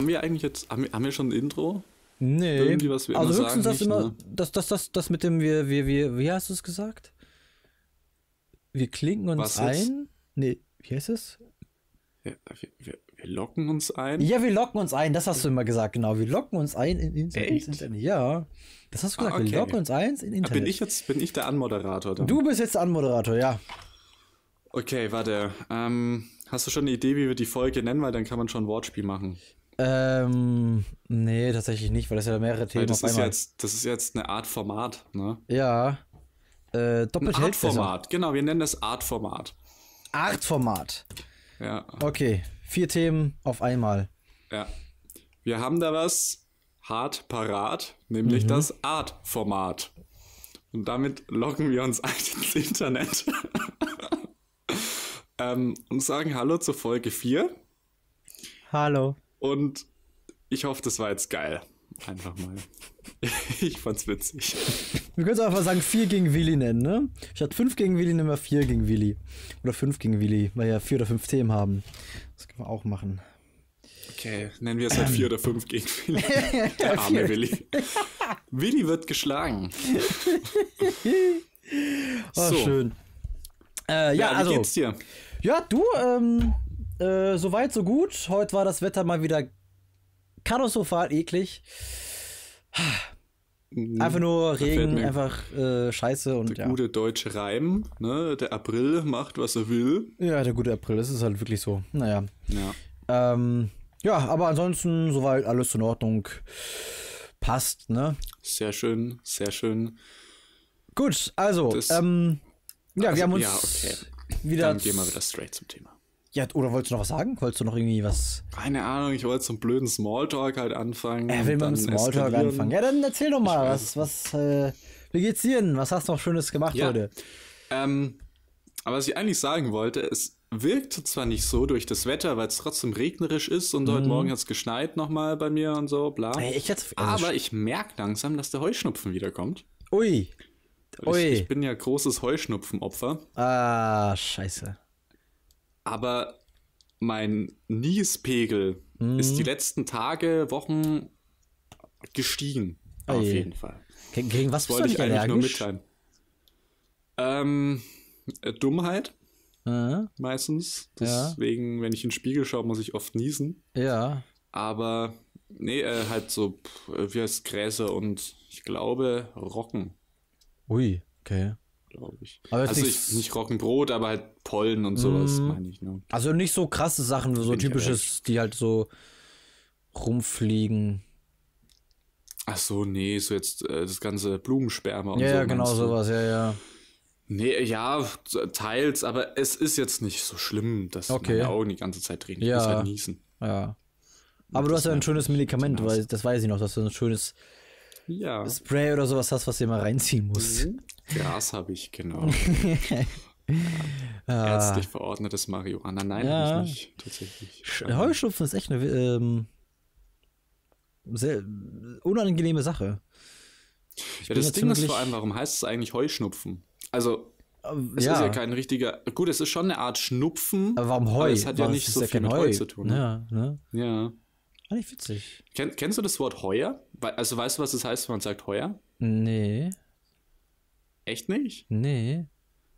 Haben wir eigentlich jetzt, haben wir, haben wir schon ein Intro? Nee. Irgendwie, was wir also immer höchstens sagen, das immer, ne? das, das, das, das mit dem, wir, wir, wir, wie hast du es gesagt? Wir klinken uns was ein. Jetzt? Nee, wie heißt es? Ja, wir, wir, wir, locken uns ein. Ja, wir locken uns ein, das hast du äh. immer gesagt, genau. Wir locken uns ein in, in, Echt? ins Internet. Ja. Das hast du ah, gesagt, ah, okay. wir locken uns ein in Internet. Ah, bin ich jetzt, bin ich der Anmoderator dann? Du bist jetzt der Anmoderator, ja. Okay, warte. Ähm, hast du schon eine Idee, wie wir die Folge nennen, weil dann kann man schon ein Wortspiel machen. Ähm, nee, tatsächlich nicht, weil das ja mehrere Themen weil das auf ist einmal. Jetzt, das ist jetzt eine Art Format, ne? Ja. Äh, doppelt Ein Artformat, genau, wir nennen das Artformat. Artformat. Ja. Okay, vier Themen auf einmal. Ja. Wir haben da was hart parat, nämlich mhm. das Artformat. Und damit locken wir uns ein ins Internet ähm, und sagen Hallo zur Folge 4. Hallo. Und ich hoffe, das war jetzt geil. Einfach mal. ich fand's witzig. Wir können es einfach sagen, 4 gegen Willi nennen, ne? Ich hatte 5 gegen Willi, nehmen wir 4 gegen Willi. Oder 5 gegen Willi, weil wir ja 4 oder 5 Themen haben. Das können wir auch machen. Okay, nennen wir es halt 4 ähm. oder 5 gegen Willi. Der arme Willi. Willi wird geschlagen. oh, so. schön. Äh, ja, ja, also. Wie geht's dir? Ja, du, ähm, äh, soweit, so gut. Heute war das Wetter mal wieder katastrophal eklig. Mhm. Einfach nur Regen, einfach äh, Scheiße und der ja. gute deutsche Reim, ne? Der April macht, was er will. Ja, der gute April, das ist halt wirklich so. Naja. Ja. Ähm, ja, aber ansonsten soweit alles in Ordnung. Passt, ne? Sehr schön, sehr schön. Gut, also, das, ähm, ja, also, wir haben uns ja, okay. wieder. Dann gehen wir wieder straight zum Thema. Ja, oder wolltest du noch was sagen? Wolltest du noch irgendwie was? Keine Ahnung, ich wollte zum blöden Smalltalk halt anfangen. Er äh, will mit dem Smalltalk eskalieren. anfangen. Ja, dann erzähl doch mal, was, was, äh, wie geht's dir denn? Was hast du noch Schönes gemacht ja. heute? Ähm, aber was ich eigentlich sagen wollte, es wirkt zwar nicht so durch das Wetter, weil es trotzdem regnerisch ist und mhm. heute Morgen hat es geschneit nochmal bei mir und so, bla. Hey, ich jetzt, also aber ich merke langsam, dass der Heuschnupfen wiederkommt. Ui. Ui. Ich, ich bin ja großes Heuschnupfenopfer. Ah, scheiße. Aber mein Niespegel mhm. ist die mhm. letzten Tage, Wochen gestiegen. Ei. Oh Auf jeden Fall. Gegen, gegen was wollte ich eigentlich nur mitteilen? Ähm, äh, Dummheit. Mhm. Meistens. Deswegen, ja. wenn ich in den Spiegel schaue, muss ich oft niesen. Ja. Aber nee, äh, halt so, äh, wie heißt Gräser und ich glaube Rocken. Ui, okay glaube ich. Aber also nicht, ich, nicht Roggenbrot, aber halt Pollen und sowas, mhm. meine ich. Ne? Also nicht so krasse Sachen, so Bin typisches, die halt so rumfliegen. Ach so, nee, so jetzt äh, das ganze Blumensperma und ja, so. Ja, genau sowas, ja, ja. Nee, ja, teils, aber es ist jetzt nicht so schlimm, dass okay. meine Augen die ganze Zeit drehen. Ich ja. muss halt niesen. Ja. Aber du hast ja ein schönes halt Medikament, weil das weiß ich noch, dass du ein schönes ja. Spray oder sowas hast, was du immer reinziehen musst. Mhm. Gras habe ich, genau. ja, ah. ärztlich verordnetes Marihuana. Nein, ja. habe ich nicht, tatsächlich. Heuschnupfen ist echt eine ähm, sehr unangenehme Sache. Ich ja, das Ding ist vor allem, warum heißt es eigentlich Heuschnupfen? Also, ähm, es ja. ist ja kein richtiger. Gut, es ist schon eine Art Schnupfen. Aber warum Heu? Aber es hat warum ja nicht so ja viel mit Heu. Heu. zu tun. Ne? Ja, ne? Ja. Eigentlich ah, witzig. Ken, kennst du das Wort Heuer? Also, weißt du, was es das heißt, wenn man sagt Heuer? Nee. Echt nicht? Nee.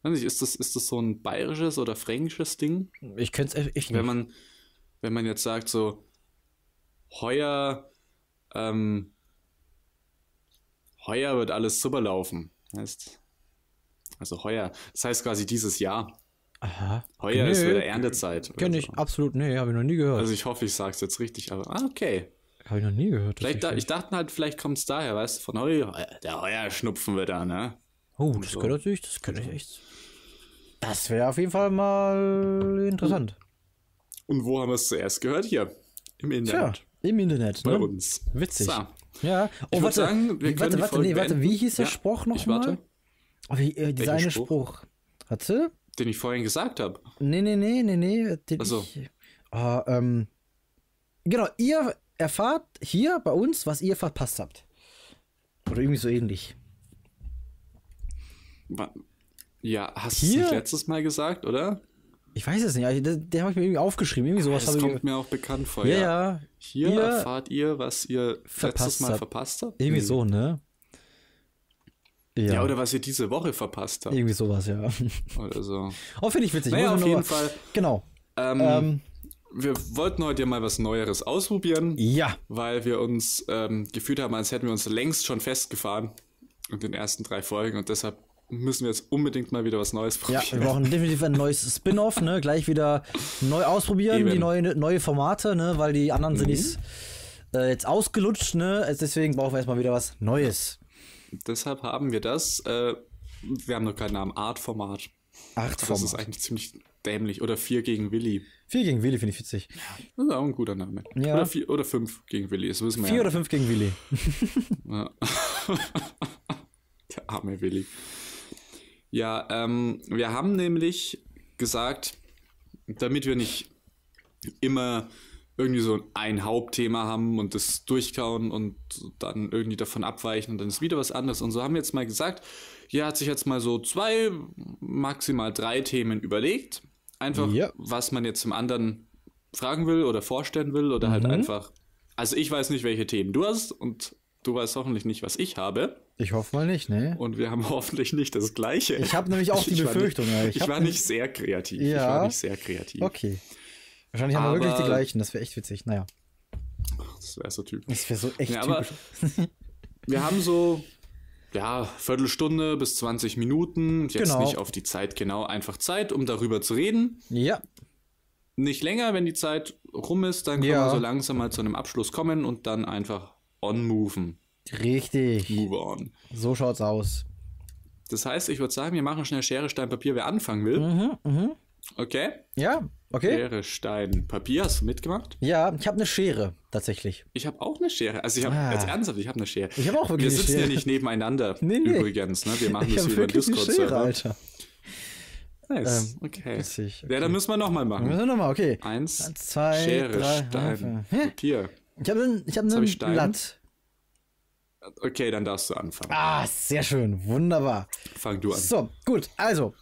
Nicht, ist das, ist das so ein bayerisches oder fränkisches Ding? Ich könnte es echt nicht. Wenn man, wenn man jetzt sagt, so, heuer, ähm, heuer wird alles super laufen. Heißt, also heuer. Das heißt quasi dieses Jahr. Aha. Heuer nee, ist wieder Erntezeit. Kenne ich so. absolut, nee, habe ich noch nie gehört. Also ich hoffe, ich sage es jetzt richtig, aber ah, okay. Habe ich noch nie gehört. Vielleicht da, ich dachte halt, vielleicht kommt es daher, weißt du, von heuer, der Heuerschnupfen da, ne? Oh, das so. natürlich, das könnte ich echt. Das wäre auf jeden Fall mal interessant. Und wo haben wir es zuerst gehört? Hier. Im Internet. Tja, im Internet. Bei ne? uns. Witzig. So. Ja. Oh, ich warte, sagen, wir warte, warte, nee, warte, wie hieß der ja, Spruch nochmal? Oh, wie, äh, dieser eine Spruch. Spruch. Hatte? Den ich vorhin gesagt habe. Nee, nee, nee, nee, nee. Den also. ich, oh, ähm, genau, ihr erfahrt hier bei uns, was ihr verpasst habt. Oder irgendwie so ähnlich. Ja, hast du es letztes Mal gesagt, oder? Ich weiß es nicht, Der, den, habe ich mir irgendwie aufgeschrieben. Irgendwie ah, sowas das kommt ich... mir auch bekannt vor. Ja, ja. Hier, hier erfahrt ihr, was ihr letztes Mal habt. verpasst habt. Irgendwie hm. so, ne? Ja. ja. oder was ihr diese Woche verpasst habt. Irgendwie sowas, ja. Oder so. Oh, finde ich witzig. Naja, auf jeden Fall. Genau. Ähm, ähm, wir wollten heute ja mal was Neueres ausprobieren. Ja. Weil wir uns ähm, gefühlt haben, als hätten wir uns längst schon festgefahren in den ersten drei Folgen und deshalb müssen wir jetzt unbedingt mal wieder was Neues probieren. Ja, wir brauchen definitiv ein neues Spin-off, ne? Gleich wieder neu ausprobieren, Eben. die neuen neue Formate, ne? Weil die anderen mhm. sind jetzt, äh, jetzt ausgelutscht, ne? Deswegen brauchen wir erstmal wieder was Neues. Deshalb haben wir das. Äh, wir haben noch keinen Namen. Art-Format. Art-Format. Das ist eigentlich ziemlich dämlich. Oder 4 gegen Willi. 4 gegen Willi finde ich witzig. Das ist auch ein guter Name. Ja. Oder 5 oder fünf gegen Willi, das wissen wir 4 ja. oder 5 gegen Willi. Der arme Willi. Ja, ähm, wir haben nämlich gesagt, damit wir nicht immer irgendwie so ein Hauptthema haben und das durchkauen und dann irgendwie davon abweichen und dann ist wieder was anderes. Und so haben wir jetzt mal gesagt, hier hat sich jetzt mal so zwei, maximal drei Themen überlegt. Einfach, ja. was man jetzt zum anderen fragen will oder vorstellen will oder halt mhm. halt einfach. Also ich weiß nicht, welche Themen du hast und du weißt hoffentlich nicht, was ich habe. Ich hoffe mal nicht, ne? Und wir haben hoffentlich nicht das Gleiche. Ich habe nämlich auch die ich Befürchtung. War nicht, ich, ich war nicht sehr kreativ. Ja. Ich war nicht sehr kreativ. Okay. Wahrscheinlich haben aber wir wirklich die gleichen. Das wäre echt witzig. Naja. Das wäre so typisch. Das wäre so echt ja, typisch. wir haben so, ja, Viertelstunde bis 20 Minuten. Jetzt genau. nicht auf die Zeit genau. Einfach Zeit, um darüber zu reden. Ja. Nicht länger, wenn die Zeit rum ist, dann können ja. wir so langsam mal zu einem Abschluss kommen und dann einfach on-moven. Richtig. Move on. So schaut's aus. Das heißt, ich würde sagen, wir machen schnell Schere, Stein, Papier, wer anfangen will. Mhm, mhm. Okay? Ja, okay. Schere, Stein, Papier, hast du mitgemacht? Ja, ich habe eine Schere, tatsächlich. Ich habe auch eine Schere. Also ich habe, ah. jetzt ernsthaft, ich habe eine Schere. Ich habe auch wirklich Wir ne sitzen ja nicht nebeneinander, nee, nee. übrigens. Ne? Wir machen ich das über ne Discord-Server. Alter. Nice, ähm, okay. Witzig, okay. Ja, dann müssen wir nochmal machen. Müssen wir nochmal, okay. Eins, Eins zwei, Schere, drei, Stein, Papier. Ich habe einen hab ne hab ne Blatt. Okay, dann darfst du anfangen. Ah, sehr schön. Wunderbar. Fang du an. So, gut. Also,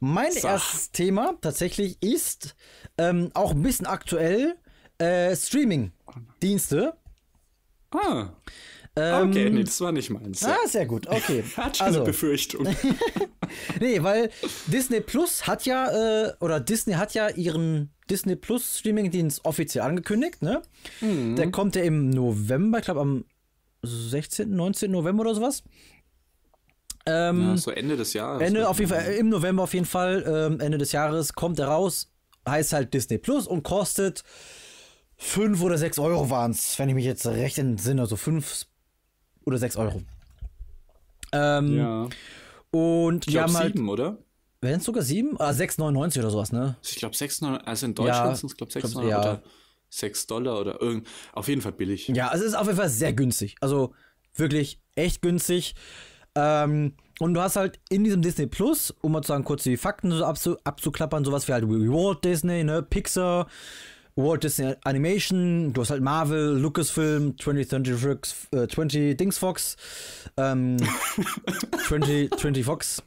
mein so. erstes Thema tatsächlich ist ähm, auch ein bisschen aktuell äh, Streaming-Dienste. Ah. Ähm, okay, nee, das war nicht meins. Ah, sehr gut, okay. hat schon also. eine Befürchtung. nee, weil Disney Plus hat ja, äh, oder Disney hat ja ihren Disney Plus Streaming-Dienst offiziell angekündigt, ne? Mhm. Der kommt ja im November, ich glaube am 16., 19. November oder sowas. Ähm, ja, so Ende des Jahres. Ende auf jeden Fall, äh, im November auf jeden Fall, ähm, Ende des Jahres kommt er raus, heißt halt Disney Plus und kostet 5 oder 6 Euro waren es, wenn ich mich jetzt recht entsinne, also 5 oder 6 Euro. Ähm, ja. Und ich die haben halt. 7, oder? Wären es sogar 7? Ah, 6,99 oder sowas, ne? Ich glaube 6,99, also in Deutschland ja, sind es glaube ich, 6,99. 6 Dollar oder irgend, auf jeden Fall billig. Ja, es ist auf jeden Fall sehr günstig. Also wirklich echt günstig. Ähm, und du hast halt in diesem Disney Plus, um mal zu sagen, kurz die Fakten so abzu abzuklappern, sowas wie halt Walt Disney, ne, Pixar, Walt Disney Animation, du hast halt Marvel, Lucasfilm, 20, 20, Fox, 20 äh, Dings Fox, ähm, 20, 20 Fox,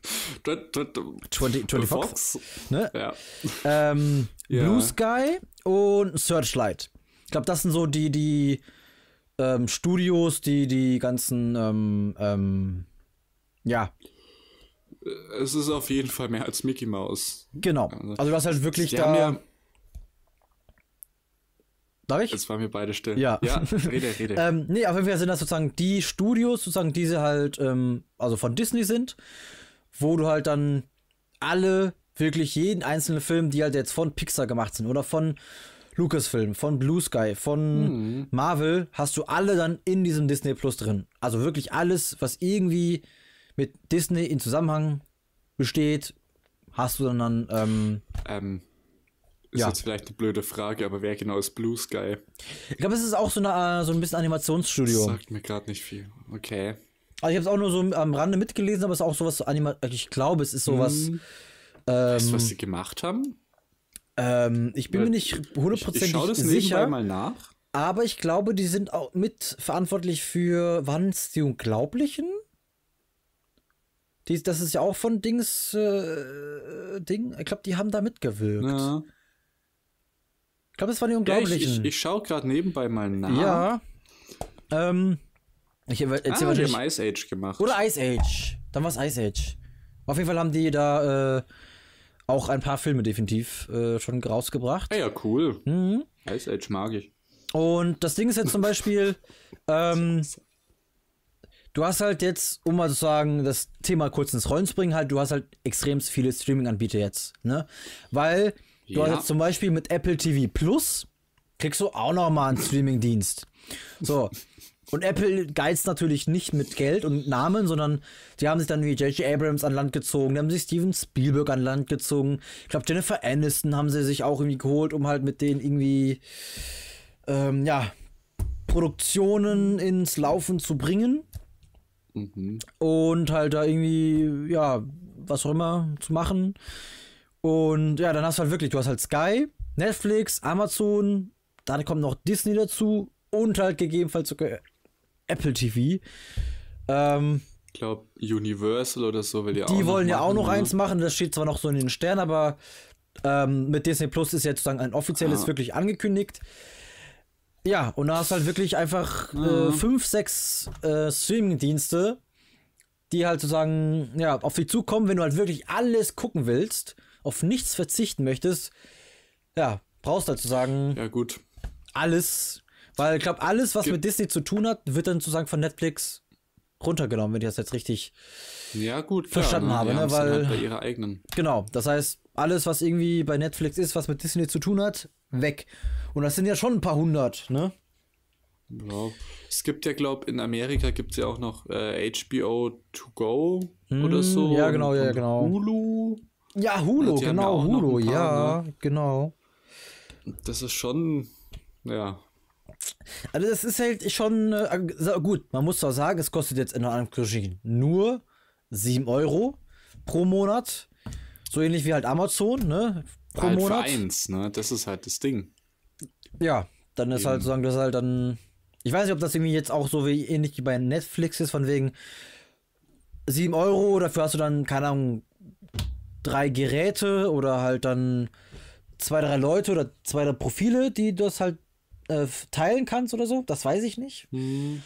20, 20 Fox, ne? Ja. Ähm, yeah. Blue Sky, und Searchlight. Ich glaube, das sind so die, die ähm, Studios, die die ganzen, ähm, ähm, ja. Es ist auf jeden Fall mehr als Mickey Mouse. Genau. Also, also du hast halt wirklich die da. Ja, Darf ich? Jetzt waren wir beide still. Ja. Ja, rede, rede. ähm, nee, auf jeden Fall sind das sozusagen die Studios, sozusagen, sie halt, ähm, also von Disney sind, wo du halt dann alle wirklich jeden einzelnen Film, die halt jetzt von Pixar gemacht sind oder von Lucasfilm, von Blue Sky, von mhm. Marvel, hast du alle dann in diesem Disney Plus drin. Also wirklich alles, was irgendwie mit Disney in Zusammenhang besteht, hast du dann dann. Ähm, ähm, ist ja. jetzt vielleicht eine blöde Frage, aber wer genau ist Blue Sky? Ich glaube, es ist auch so, eine, äh, so ein bisschen Animationsstudio. Das sagt mir gerade nicht viel. Okay. Also ich habe es auch nur so am Rande mitgelesen, aber es ist auch sowas, Anima also ich glaube, es ist sowas. Mhm weißt du, was sie ähm, gemacht haben? Ähm, ich bin Weil mir nicht hundertprozentig sicher. mal nach. Aber ich glaube, die sind auch mitverantwortlich verantwortlich für Wanns die Unglaublichen. Die, das ist ja auch von Dings äh, Ding. Ich glaube, die haben da mitgewirkt. Ja. Ich glaube, das waren die Unglaublichen. Ja, ich, ich, ich schaue gerade nebenbei mal nach. Ja. Ähm, ich erzähl ah, mal die haben Ice Age gemacht. Oder Ice Age. Dann war es Ice Age. Auf jeden Fall haben die da äh, auch ein paar Filme definitiv äh, schon rausgebracht. Ja, ah ja cool. Mhm. Ice Age mag ich. Und das Ding ist jetzt zum Beispiel, ähm, du hast halt jetzt, um mal zu sagen, das Thema kurz ins Rollen zu bringen, halt, du hast halt extrem viele Streaming-Anbieter jetzt, ne? Weil du ja. hast jetzt zum Beispiel mit Apple TV Plus kriegst du auch noch mal einen Streaming-Dienst. So, Und Apple geizt natürlich nicht mit Geld und Namen, sondern die haben sich dann wie J.J. Abrams an Land gezogen, die haben sich Steven Spielberg an Land gezogen. Ich glaube, Jennifer Aniston haben sie sich auch irgendwie geholt, um halt mit denen irgendwie, ähm, ja, Produktionen ins Laufen zu bringen. Mhm. Und halt da irgendwie, ja, was auch immer zu machen. Und ja, dann hast du halt wirklich, du hast halt Sky, Netflix, Amazon, dann kommt noch Disney dazu und halt gegebenenfalls sogar Apple TV. Ähm, ich glaube, Universal oder so will ja auch. Die wollen ja machen, auch noch ne? eins machen, das steht zwar noch so in den Sternen, aber ähm, mit Disney Plus ist jetzt sozusagen ein offizielles ah. wirklich angekündigt. Ja, und da hast halt wirklich einfach ja. äh, ah. fünf, sechs äh, Streaming-Dienste, die halt sozusagen ja, auf dich zukommen, wenn du halt wirklich alles gucken willst, auf nichts verzichten möchtest. Ja, brauchst halt sozusagen ja, gut. alles weil ich glaube, alles, was Ge mit Disney zu tun hat, wird dann sozusagen von Netflix runtergenommen, wenn ich das jetzt richtig ja, gut, klar, verstanden ne? habe. Ne? Weil, halt ihre eigenen. Genau, das heißt, alles, was irgendwie bei Netflix ist, was mit Disney zu tun hat, weg. Und das sind ja schon ein paar hundert, ne? Wow. Es gibt ja, glaube in Amerika gibt es ja auch noch äh, HBO To Go mm, oder so. Ja, genau, und, ja, genau. Hulu. Ja, Hulu, also genau, ja Hulu, paar, ja, ne? genau. Das ist schon, ja, also das ist halt schon äh, gut, man muss doch sagen, es kostet jetzt in Anführungsstrichen nur 7 Euro pro Monat. So ähnlich wie halt Amazon, ne? Pro halt Monat. Für eins, ne? Das ist halt das Ding. Ja, dann ist halt Eben. halt sozusagen das halt dann. Ich weiß nicht, ob das irgendwie jetzt auch so wie ähnlich wie bei Netflix ist, von wegen 7 Euro, dafür hast du dann, keine Ahnung, drei Geräte oder halt dann zwei, drei Leute oder zwei, drei Profile, die das halt äh, teilen kannst oder so. Das weiß ich nicht. Hm.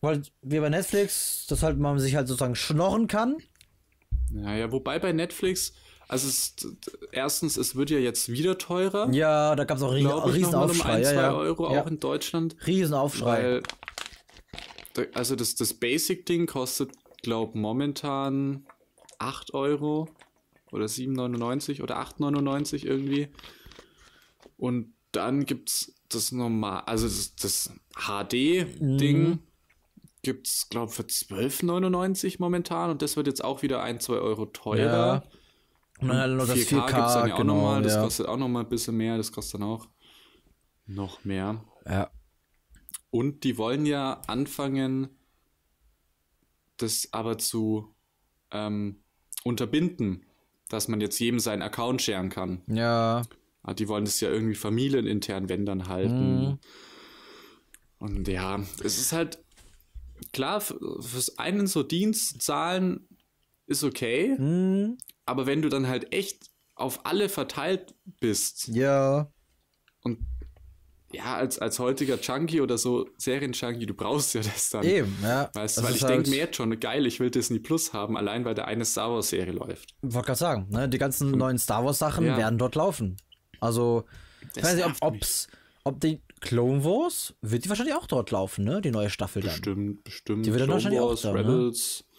Weil wie bei Netflix, das halt man sich halt sozusagen schnorren kann. Naja, wobei bei Netflix, also es, erstens, es wird ja jetzt wieder teurer. Ja, da gab es auch riesen, ich, riesen Aufschrei. Um ein, ja, zwei ja. Euro ja. auch in Deutschland. Riesenaufschrei. Weil, also das, das Basic-Ding kostet, glaube momentan 8 Euro oder 7,99 oder 8,99 irgendwie. Und dann gibt's das normal, also das, das HD-Ding mhm. gibt es, glaube ich, für 12,99 momentan und das wird jetzt auch wieder ein, zwei Euro teurer. Ja. Und dann halt noch 4K das 4K, 4 dann ja genau, auch nochmal, das ja. kostet auch nochmal ein bisschen mehr, das kostet dann auch noch mehr. Ja. Und die wollen ja anfangen, das aber zu ähm, unterbinden, dass man jetzt jedem seinen Account scheren kann. Ja. Ah, die wollen es ja irgendwie familienintern, wenn dann halten. Mhm. Und ja, es ist halt klar, fürs einen so Dienstzahlen ist okay, mhm. aber wenn du dann halt echt auf alle verteilt bist. Ja. Und ja, als, als heutiger Junkie oder so Serien-Junkie, du brauchst ja das dann. Eben, ja. Weißt du, weil ich halt denke mir jetzt schon, geil, ich will Disney Plus haben, allein weil da eine Star Wars-Serie läuft. Wollte gerade sagen, ne? die ganzen Und, neuen Star Wars-Sachen ja. werden dort laufen. Also, ich weiß nicht, ob, ob's, ob die Clone Wars wird die wahrscheinlich auch dort laufen, ne? Die neue Staffel bestimmt, dann. Bestimmt, bestimmt. Die wird dann wahrscheinlich Wars, auch da, ne? Rebels, ne?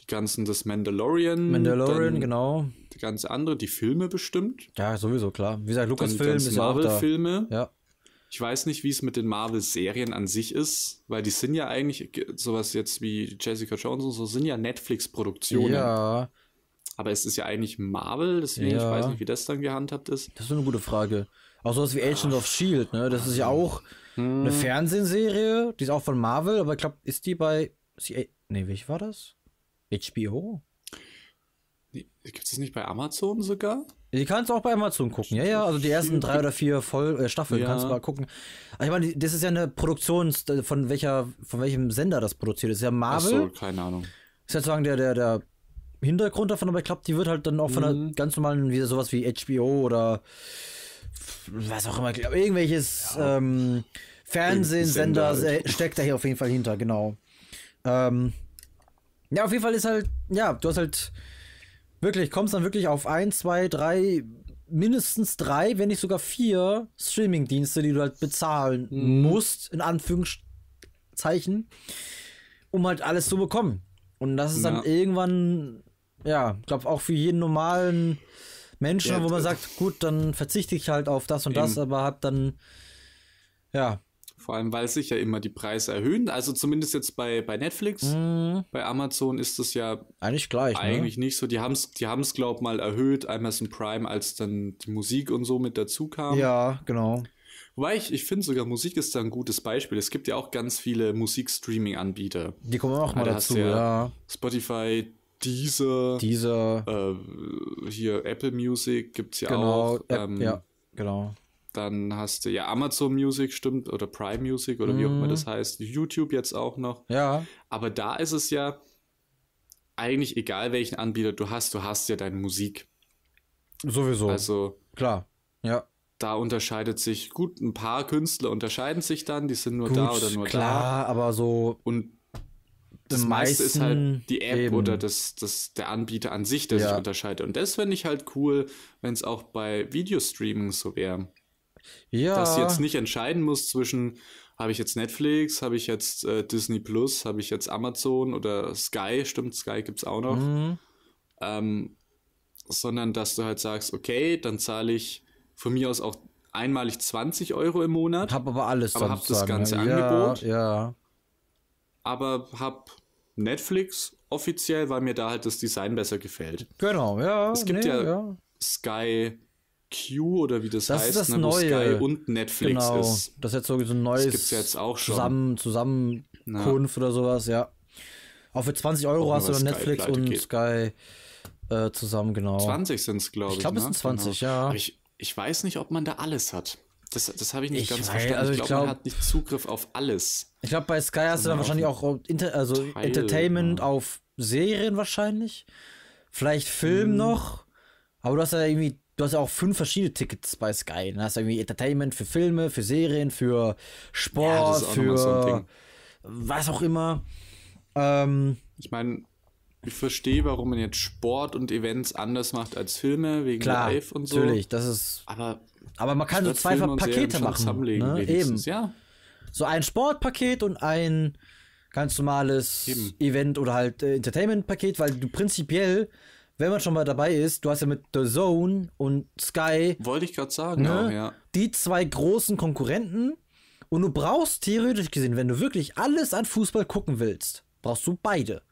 die ganzen das Mandalorian. Mandalorian, genau. Die ganze andere, die Filme bestimmt. Ja, sowieso, klar. Wie gesagt, Lucasfilm ist Marvel ja auch da. Filme. Ja. Ich weiß nicht, wie es mit den Marvel-Serien an sich ist, weil die sind ja eigentlich sowas jetzt wie Jessica Jones und so sind ja Netflix-Produktionen. Ja. Aber es ist ja eigentlich Marvel, deswegen ja. ich weiß nicht, wie das dann gehandhabt ist. Das ist eine gute Frage. Auch sowas wie Agent Ach. of Shield, ne? Das ist ja auch hm. eine Fernsehserie, die ist auch von Marvel, aber ich glaube, ist die bei Nee, welch war das? HBO? Gibt es das nicht bei Amazon sogar? Die kannst du auch bei Amazon gucken, ja, ja. Also die ersten drei oder vier Voll äh, Staffeln ja. kannst du mal gucken. ich meine, das ist ja eine Produktion, äh, von welcher, von welchem Sender das produziert ist. Ja Marvel. Ach so, keine Ahnung. Ist ja sozusagen der, der, der Hintergrund davon, aber ich glaube, die wird halt dann auch von einer mhm. ganz normalen, wie sowas wie HBO oder was auch immer, glaub, irgendwelches ja. ähm, Fernsehsender halt. steckt da hier auf jeden Fall hinter, genau. Ähm, ja, auf jeden Fall ist halt, ja, du hast halt wirklich, kommst dann wirklich auf ein, zwei, drei, mindestens drei, wenn nicht sogar vier Streaming-Dienste, die du halt bezahlen mhm. musst, in Anführungszeichen, um halt alles zu bekommen. Und das ist ja. dann irgendwann ja, ich glaube auch für jeden normalen Menschen, ja, wo man äh, sagt, gut, dann verzichte ich halt auf das und eben. das, aber hab dann, ja. Vor allem, weil sich ja immer die Preise erhöhen. Also zumindest jetzt bei, bei Netflix, mhm. bei Amazon ist das ja eigentlich gleich. Ne? Eigentlich ne? nicht so. Die haben es, die haben's, glaub mal erhöht, Amazon Prime, als dann die Musik und so mit dazu kam. Ja, genau. Wobei ich, ich finde sogar, Musik ist da ein gutes Beispiel. Es gibt ja auch ganz viele Musikstreaming-Anbieter. Die kommen auch mal da dazu, ja, ja. Spotify, diese, diese äh, hier Apple Music gibt es ja genau, auch. Ähm, ja, genau. Dann hast du ja Amazon Music, stimmt, oder Prime Music oder mhm. wie auch immer mhm. das heißt. YouTube jetzt auch noch. Ja. Aber da ist es ja eigentlich egal, welchen Anbieter du hast, du hast ja deine Musik. Sowieso. Also. Klar. Ja da unterscheidet sich gut ein paar Künstler unterscheiden sich dann, die sind nur gut, da oder nur klar, da. Klar, aber so und das meiste ist halt die App eben. oder das, das, der Anbieter an sich, der ja. sich unterscheidet. Und das fände ich halt cool, wenn es auch bei Videostreaming so wäre. Ja. Dass du jetzt nicht entscheiden musst zwischen, habe ich jetzt Netflix, habe ich jetzt äh, Disney Plus, habe ich jetzt Amazon oder Sky, stimmt, Sky gibt es auch noch. Mhm. Ähm, sondern dass du halt sagst, okay, dann zahle ich von mir aus auch einmalig 20 Euro im Monat. Hab aber alles. Aber hab das ganze ne? ja, Angebot. Ja aber habe Netflix offiziell, weil mir da halt das Design besser gefällt. Genau, ja. Es gibt nee, ja, ja, Sky Q oder wie das, das heißt, ist das ne, neue. Sky und Netflix genau, ist. Das ist jetzt so, ein neues das gibt's jetzt auch schon. Zusammen, Zusammenkunft ja. oder sowas, ja. Auch für 20 Euro hast du dann Netflix und geht. Sky äh, zusammen, genau. 20 sind es, glaube ich. Ich glaube, ne? es sind 20, genau. ja. Aber ich, ich weiß nicht, ob man da alles hat. Das, das habe ich nicht ich ganz weiß, verstanden. Also ich glaube, glaub, man hat nicht Zugriff auf alles. Ich glaube, bei Sky hast du dann wahrscheinlich auch Inter also Teil, Entertainment ja. auf Serien wahrscheinlich. Vielleicht Film hm. noch. Aber du hast ja irgendwie, du hast ja auch fünf verschiedene Tickets bei Sky. Du hast irgendwie Entertainment für Filme, für Serien, für Sport, ja, für was auch immer. Ähm, ich meine, ich verstehe, warum man jetzt Sport und Events anders macht als Filme, wegen klar, Live und so. Natürlich, das ist. Aber aber man kann so zwei Pakete machen. Ne? Eben. Ja. So ein Sportpaket und ein ganz normales Eben. Event oder halt äh, Entertainment-Paket, weil du prinzipiell, wenn man schon mal dabei ist, du hast ja mit The Zone und Sky. Wollte ich gerade sagen, ne? ja. Die zwei großen Konkurrenten. Und du brauchst theoretisch gesehen, wenn du wirklich alles an Fußball gucken willst, brauchst du beide.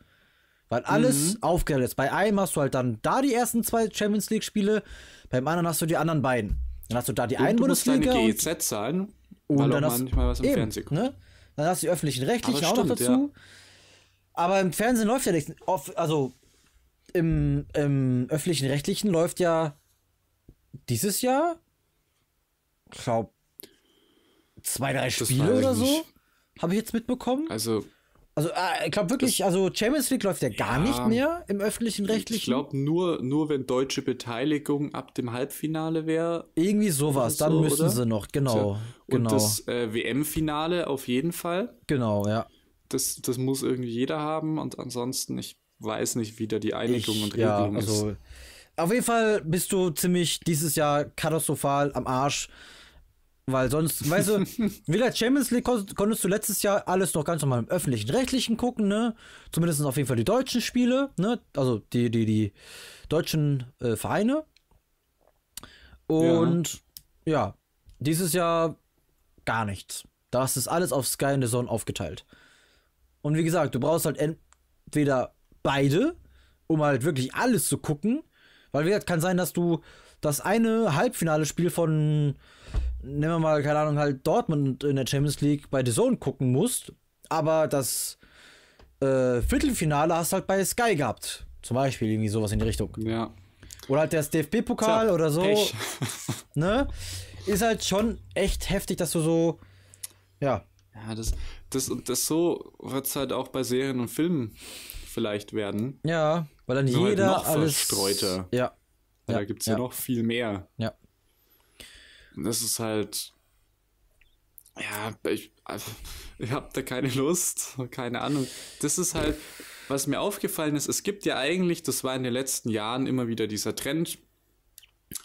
Weil alles mhm. aufgeteilt ist. Bei einem hast du halt dann da die ersten zwei Champions League-Spiele, beim anderen hast du die anderen beiden. Dann hast du da die einen Bundesliga. Deine GEZ zahlen, und weil dann auch hast, manchmal was im eben, Fernsehen kommt. Ne? Dann hast du die öffentlichen rechtlichen auch noch dazu. Ja. Aber im Fernsehen läuft ja nichts. Also im, im öffentlichen rechtlichen läuft ja dieses Jahr, ich glaube, zwei, drei Spiele oder so. Habe ich jetzt mitbekommen. Also also äh, ich glaube wirklich, das, also Champions League läuft ja gar ja, nicht mehr im öffentlichen rechtlichen. Ich glaube nur, nur wenn deutsche Beteiligung ab dem Halbfinale wäre. Irgendwie sowas, dann müssen oder? sie noch, genau. Und genau. das äh, WM-Finale auf jeden Fall. Genau, ja. Das, das muss irgendwie jeder haben und ansonsten, ich weiß nicht, wie da die Einigung ich, und Regelung ja, also, ist. Auf jeden Fall bist du ziemlich dieses Jahr katastrophal am Arsch. Weil sonst, weißt du, wieder Champions League konntest du letztes Jahr alles noch ganz normal im öffentlichen, rechtlichen gucken, ne? Zumindest auf jeden Fall die deutschen Spiele, ne? Also die, die, die deutschen äh, Vereine. Und ja. ja. dieses Jahr gar nichts. Das ist alles auf Sky in the Zone aufgeteilt. Und wie gesagt, du brauchst halt entweder beide, um halt wirklich alles zu gucken. Weil wie gesagt, kann sein, dass du das eine Halbfinale-Spiel von nehmen wir mal, keine Ahnung, halt Dortmund in der Champions League bei The Zone gucken musst, aber das äh, Viertelfinale hast du halt bei Sky gehabt. Zum Beispiel irgendwie sowas in die Richtung. Ja. Oder halt der DFB-Pokal oder so. Pech. ne? Ist halt schon echt heftig, dass du so. Ja. Ja, das, das, das so wird es halt auch bei Serien und Filmen vielleicht werden. Ja, weil dann Nur halt jeder halt noch alles. Verstreuter. Ja. ja. Da gibt es ja. ja noch viel mehr. Ja das ist halt. Ja, ich, also, ich habe da keine Lust, keine Ahnung. Das ist halt, was mir aufgefallen ist, es gibt ja eigentlich, das war in den letzten Jahren immer wieder dieser Trend,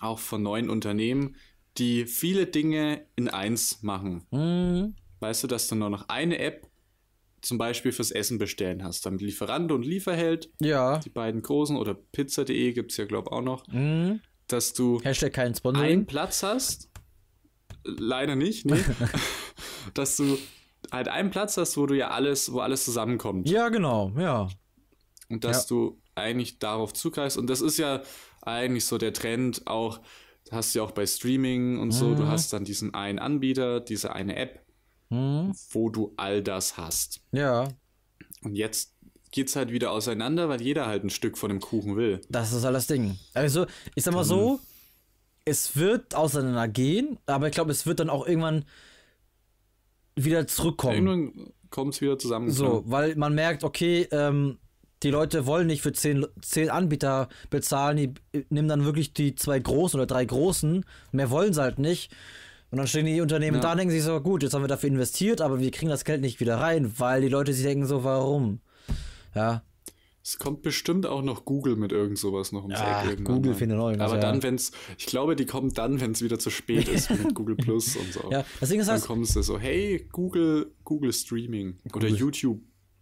auch von neuen Unternehmen, die viele Dinge in eins machen. Mhm. Weißt du, dass du nur noch eine App zum Beispiel fürs Essen bestellen hast. Damit Lieferant und Lieferheld, ja. die beiden großen, oder pizza.de gibt es ja, glaube ich, auch noch, mhm. dass du keinen Sponsoring. einen Platz hast leider nicht, nee. dass du halt einen Platz hast, wo du ja alles, wo alles zusammenkommt. Ja, genau, ja. Und dass ja. du eigentlich darauf zugreifst. Und das ist ja eigentlich so der Trend auch, hast du ja auch bei Streaming und so, du mhm. hast dann diesen einen Anbieter, diese eine App, mhm. wo du all das hast. Ja. Und jetzt geht's halt wieder auseinander, weil jeder halt ein Stück von dem Kuchen will. Das ist halt das Ding. Also, ich sag mal so, es wird auseinandergehen, aber ich glaube, es wird dann auch irgendwann wieder zurückkommen. Irgendwann kommt es wieder zusammen. So, genau. weil man merkt, okay, ähm, die Leute wollen nicht für zehn, zehn Anbieter bezahlen, die äh, nehmen dann wirklich die zwei großen oder drei großen, mehr wollen sie halt nicht. Und dann stehen die Unternehmen ja. da und denken sich so, gut, jetzt haben wir dafür investiert, aber wir kriegen das Geld nicht wieder rein, weil die Leute sich denken so, warum? Ja. Es kommt bestimmt auch noch Google mit irgend sowas noch ums ja, Eck Google findet auch Aber dann, wenn es, ich glaube, die kommen dann, wenn es wieder zu spät ist mit Google Plus und so. Ja, deswegen ist dann das. Dann kommen sie so, hey, Google, Google Streaming Google. oder YouTube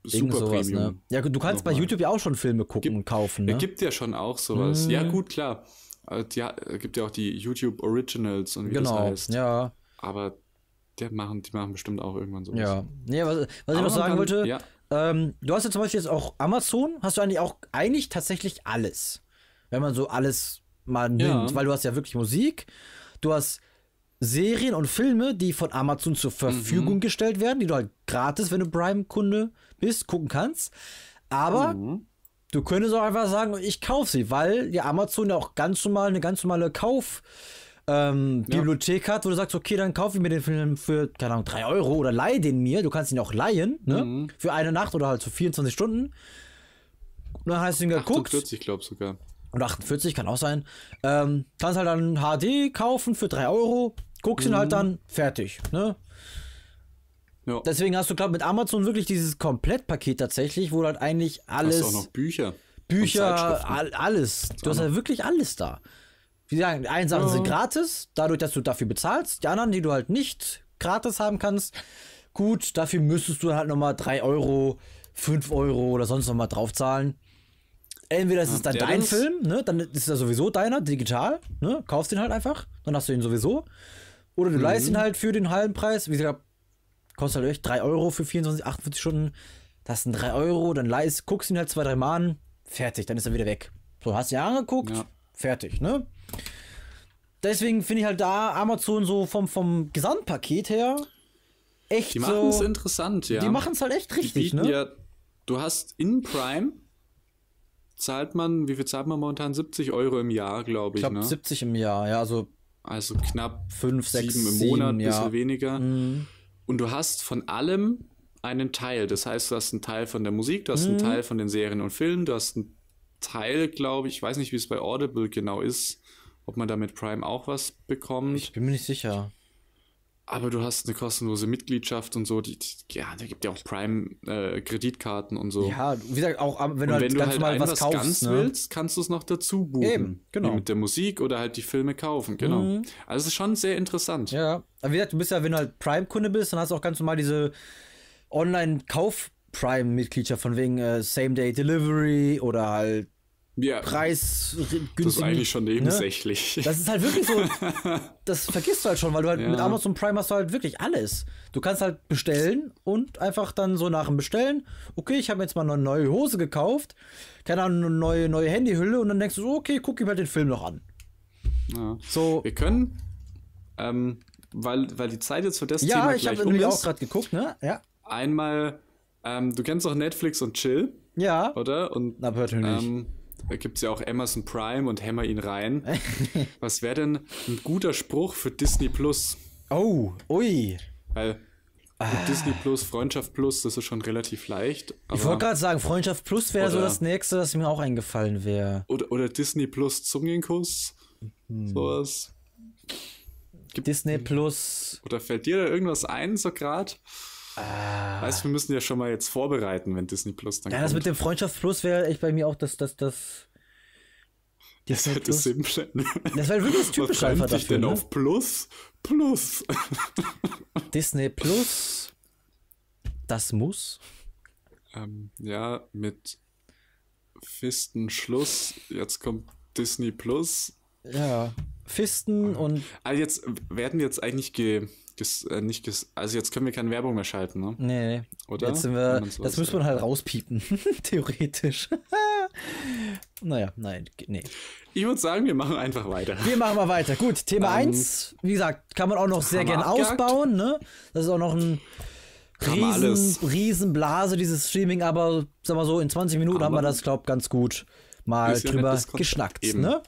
Irgend Super sowas, ne? Premium. Ne? Ja, du kannst Nochmal. bei YouTube ja auch schon Filme gucken und kaufen. Ne? Gibt ja schon auch sowas. Hm. Ja, mhm. gut, klar. Ja, äh, äh, gibt ja auch die YouTube Originals und wie genau. das heißt. Ja. Aber die machen, die machen bestimmt auch irgendwann sowas. Ja. Nee, was, was ich noch sagen dann, wollte, ja. Ähm, du hast ja zum Beispiel jetzt auch Amazon, hast du eigentlich auch eigentlich tatsächlich alles. Wenn man so alles mal nimmt, ja. weil du hast ja wirklich Musik, du hast Serien und Filme, die von Amazon zur Verfügung mhm. gestellt werden, die du halt gratis, wenn du Prime-Kunde bist, gucken kannst. Aber mhm. du könntest auch einfach sagen, ich kaufe sie, weil ja Amazon ja auch ganz normal eine ganz normale Kauf- ähm, Bibliothek ja. hat, wo du sagst, okay, dann kaufe ich mir den Film für, keine Ahnung, 3 Euro oder leihe den mir. Du kannst ihn auch leihen, ne? Mhm. Für eine Nacht oder halt so 24 Stunden. Und dann hast du ihn geguckt. 48, glaube ich sogar. Oder 48 kann auch sein. Ähm, kannst halt dann HD kaufen für 3 Euro, guckst mhm. ihn halt mhm. dann, fertig, ne? Ja. Deswegen hast du, glaube mit Amazon wirklich dieses Komplettpaket tatsächlich, wo du halt eigentlich alles. Hast du auch noch Bücher. Bücher, alles. Du hast ja halt wirklich alles da. Wie sagen, die einen Sachen oh. sind gratis, dadurch, dass du dafür bezahlst. Die anderen, die du halt nicht gratis haben kannst, gut, dafür müsstest du halt nochmal 3 Euro, 5 Euro oder sonst nochmal draufzahlen. Entweder ist es dann dein das? Film, ne? Dann ist er sowieso deiner, digital, ne? Kaufst den halt einfach, dann hast du ihn sowieso. Oder du mhm. leihst ihn halt für den halben Preis. Wie gesagt, kostet halt echt 3 Euro für 24, 48 Stunden. Das sind 3 Euro, dann leihst, guckst ihn halt zwei, drei Mal an, fertig, dann ist er wieder weg. So, hast du ihn angeguckt, ja. Fertig, ne? Deswegen finde ich halt da Amazon so vom, vom Gesamtpaket her echt. Die machen es so, interessant, ja. Die machen es halt echt richtig, ne? Ja, du hast in Prime zahlt man, wie viel zahlt man momentan? 70 Euro im Jahr, glaube ich. Ich glaube ne? 70 im Jahr, ja, also. Also knapp 5, 6, 7 im Monat, ein bisschen weniger. Mhm. Und du hast von allem einen Teil. Das heißt, du hast einen Teil von der Musik, du hast mhm. einen Teil von den Serien und Filmen, du hast einen Teil, glaube ich. Ich weiß nicht, wie es bei Audible genau ist, ob man da mit Prime auch was bekommt. Ich bin mir nicht sicher. Aber du hast eine kostenlose Mitgliedschaft und so. Die, die ja, da gibt ja auch Prime-Kreditkarten äh, und so. Ja, wie gesagt, auch wenn du und halt, wenn du halt mal was, was kaufst, ganz ne? willst, kannst du es noch dazu buchen. Eben, genau. Wie mit der Musik oder halt die Filme kaufen, genau. Mhm. Also es ist schon sehr interessant. Ja, wie gesagt, du bist ja, wenn du halt Prime-Kunde bist, dann hast du auch ganz normal diese Online-Kauf- Prime-Mitgliedschaft von wegen äh, Same-Day-Delivery oder halt ja, Preis Das ist eigentlich schon ne? nebensächlich. Ne? Das ist halt wirklich so, das vergisst du halt schon, weil du halt ja. mit Amazon Prime hast du halt wirklich alles. Du kannst halt bestellen und einfach dann so nach dem Bestellen, okay, ich habe jetzt mal eine neue Hose gekauft, keine Ahnung, eine neue, neue Handyhülle und dann denkst du so, okay, guck ich mal den Film noch an. Ja. So. Wir können, ähm, weil, weil die Zeit jetzt für das ja, Thema gleich ich habe nämlich auch gerade geguckt, ne? Ja. Einmal ähm, du kennst doch Netflix und Chill. Ja. Oder? Und, Na, natürlich. Ähm, da gibt es ja auch Amazon Prime und Hämmer ihn rein. Was wäre denn ein guter Spruch für Disney Plus? Oh, ui. Weil ah. Disney Plus, Freundschaft Plus, das ist schon relativ leicht. ich wollte gerade sagen, Freundschaft Plus wäre so das nächste, das mir auch eingefallen wäre. Oder, oder Disney Plus Zungenkuss. Hm. Sowas. Gibt, Disney Plus. Oder fällt dir da irgendwas ein, so gerade? Ah. Weißt wir müssen ja schon mal jetzt vorbereiten, wenn Disney Plus dann ja, kommt. Ja, das mit dem Freundschaftsplus wäre echt bei mir auch das, das, das. Das, das wäre das Simple. Das wäre wirklich das typische Was einfach ich denn ne? auf Plus? Plus. Disney Plus. Das muss. Ähm, ja, mit Fisten Schluss. Jetzt kommt Disney Plus. Ja. Fisten ah. und. Also jetzt werden wir jetzt eigentlich ge ges, äh, nicht ges, also jetzt können wir keine Werbung mehr schalten, ne? Nee, nee. Oder? Jetzt sind wir, das müssen wir halt rauspiepen, theoretisch. naja, nein, nee. Ich würde sagen, wir machen einfach weiter. Wir machen mal weiter. Gut, Thema ähm, 1, wie gesagt, kann man auch noch sehr gerne ausbauen, ne? Das ist auch noch ein riesen, Riesenblase, dieses Streaming, aber sagen wir so, in 20 Minuten aber haben wir das, glaub, ganz gut mal drüber geschnackt, Eben. ne?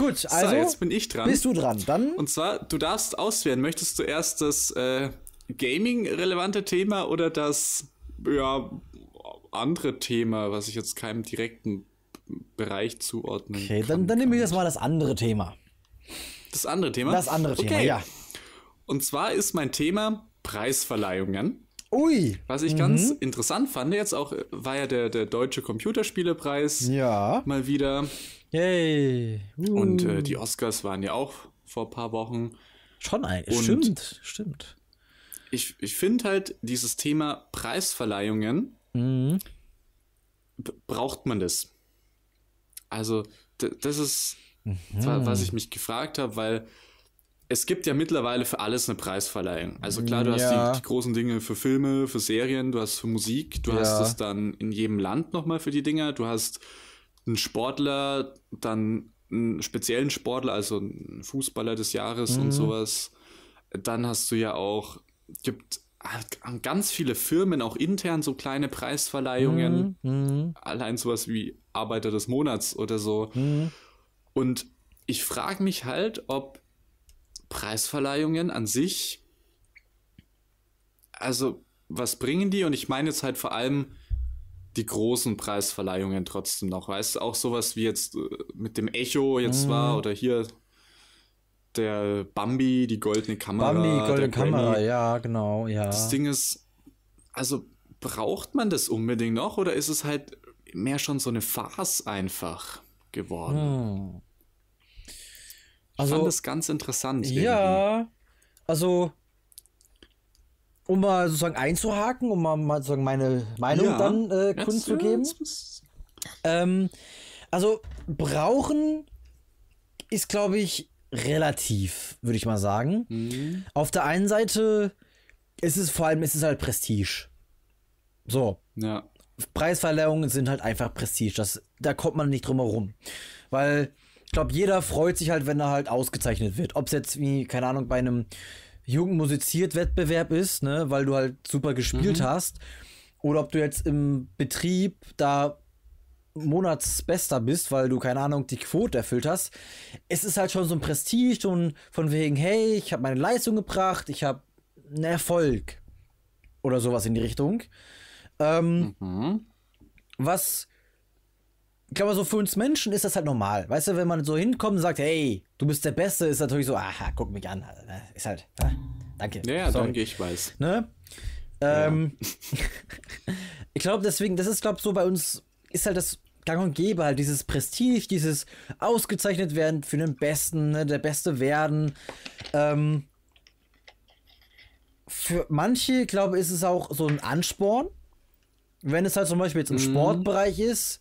Gut, also so, jetzt bin ich dran. Bist du dran? Dann Und zwar, du darfst auswählen. Möchtest du erst das äh, Gaming-relevante Thema oder das ja, andere Thema, was ich jetzt keinem direkten Bereich zuordnen okay, kann? Okay, dann, dann nehme ich jetzt mal das andere Thema. Das andere Thema? Das andere Thema, okay. ja. Und zwar ist mein Thema Preisverleihungen. Ui. Was ich mhm. ganz interessant fand, jetzt auch äh, war ja der, der Deutsche Computerspielepreis ja. mal wieder. Yay. Uh. Und äh, uh. die Oscars waren ja auch vor ein paar Wochen. Schon eigentlich. Stimmt, stimmt. Ich, ich finde halt dieses Thema Preisverleihungen, mhm. braucht man das? Also, das ist, mhm. was ich mich gefragt habe, weil es gibt ja mittlerweile für alles eine Preisverleihung. Also klar, du hast die, die, großen Dinge für Filme, für Serien, du hast für Musik, du ja. hast es dann in jedem Land nochmal für die Dinger, du hast einen Sportler, dann einen speziellen Sportler, also einen Fußballer des Jahres mhm. und sowas. Dann hast du ja auch, gibt halt ganz viele Firmen auch intern so kleine Preisverleihungen, mhm. mhm. allein sowas wie Arbeiter des Monats oder so. Mhm. Und ich frage mich halt, ob Preisverleihungen an sich, also was bringen die? Und ich meine jetzt halt vor allem die großen Preisverleihungen trotzdem noch. Weißt du, auch sowas wie jetzt äh, mit dem Echo jetzt mhm. war oder hier der Bambi, die goldene Kamera. Bambi, goldene Kamera, ja, genau, ja. Das Ding ist, also braucht man das unbedingt noch oder ist es halt mehr schon so eine Farce einfach geworden? Hm. Also, ich fand also das ganz interessant. Ja, irgendwie. also um mal sozusagen einzuhaken, um mal, sozusagen meine Meinung ja, dann äh, kundzugeben. Ähm, also brauchen ist, glaube ich, relativ, würde ich mal sagen. Mhm. Auf der einen Seite ist es vor allem, ist es halt Prestige. So. Ja. Preisverleihungen sind halt einfach Prestige. Das, da kommt man nicht drum herum. Weil ich glaube, jeder freut sich halt, wenn er halt ausgezeichnet wird. Ob es jetzt wie, keine Ahnung, bei einem Jugendmusiziert-Wettbewerb ist, ne, weil du halt super gespielt mhm. hast, oder ob du jetzt im Betrieb da Monatsbester bist, weil du, keine Ahnung, die Quote erfüllt hast. Es ist halt schon so ein Prestige und von wegen, hey, ich habe meine Leistung gebracht, ich habe einen Erfolg oder sowas in die Richtung. Ähm, mhm. Was ich glaube, so für uns Menschen ist das halt normal. Weißt du, wenn man so hinkommt und sagt, hey, du bist der Beste, ist natürlich so, aha, guck mich an. Ne? Ist halt, ah, danke. Ja, Sorry. danke, ich weiß. Ne? Ähm, ja. ich glaube, deswegen, das ist, glaube ich, so bei uns, ist halt das gang und gäbe, halt dieses Prestige, dieses ausgezeichnet werden für den Besten, ne, der Beste werden. Ähm, für manche, glaube ich, ist es auch so ein Ansporn. Wenn es halt zum Beispiel jetzt im mm. Sportbereich ist,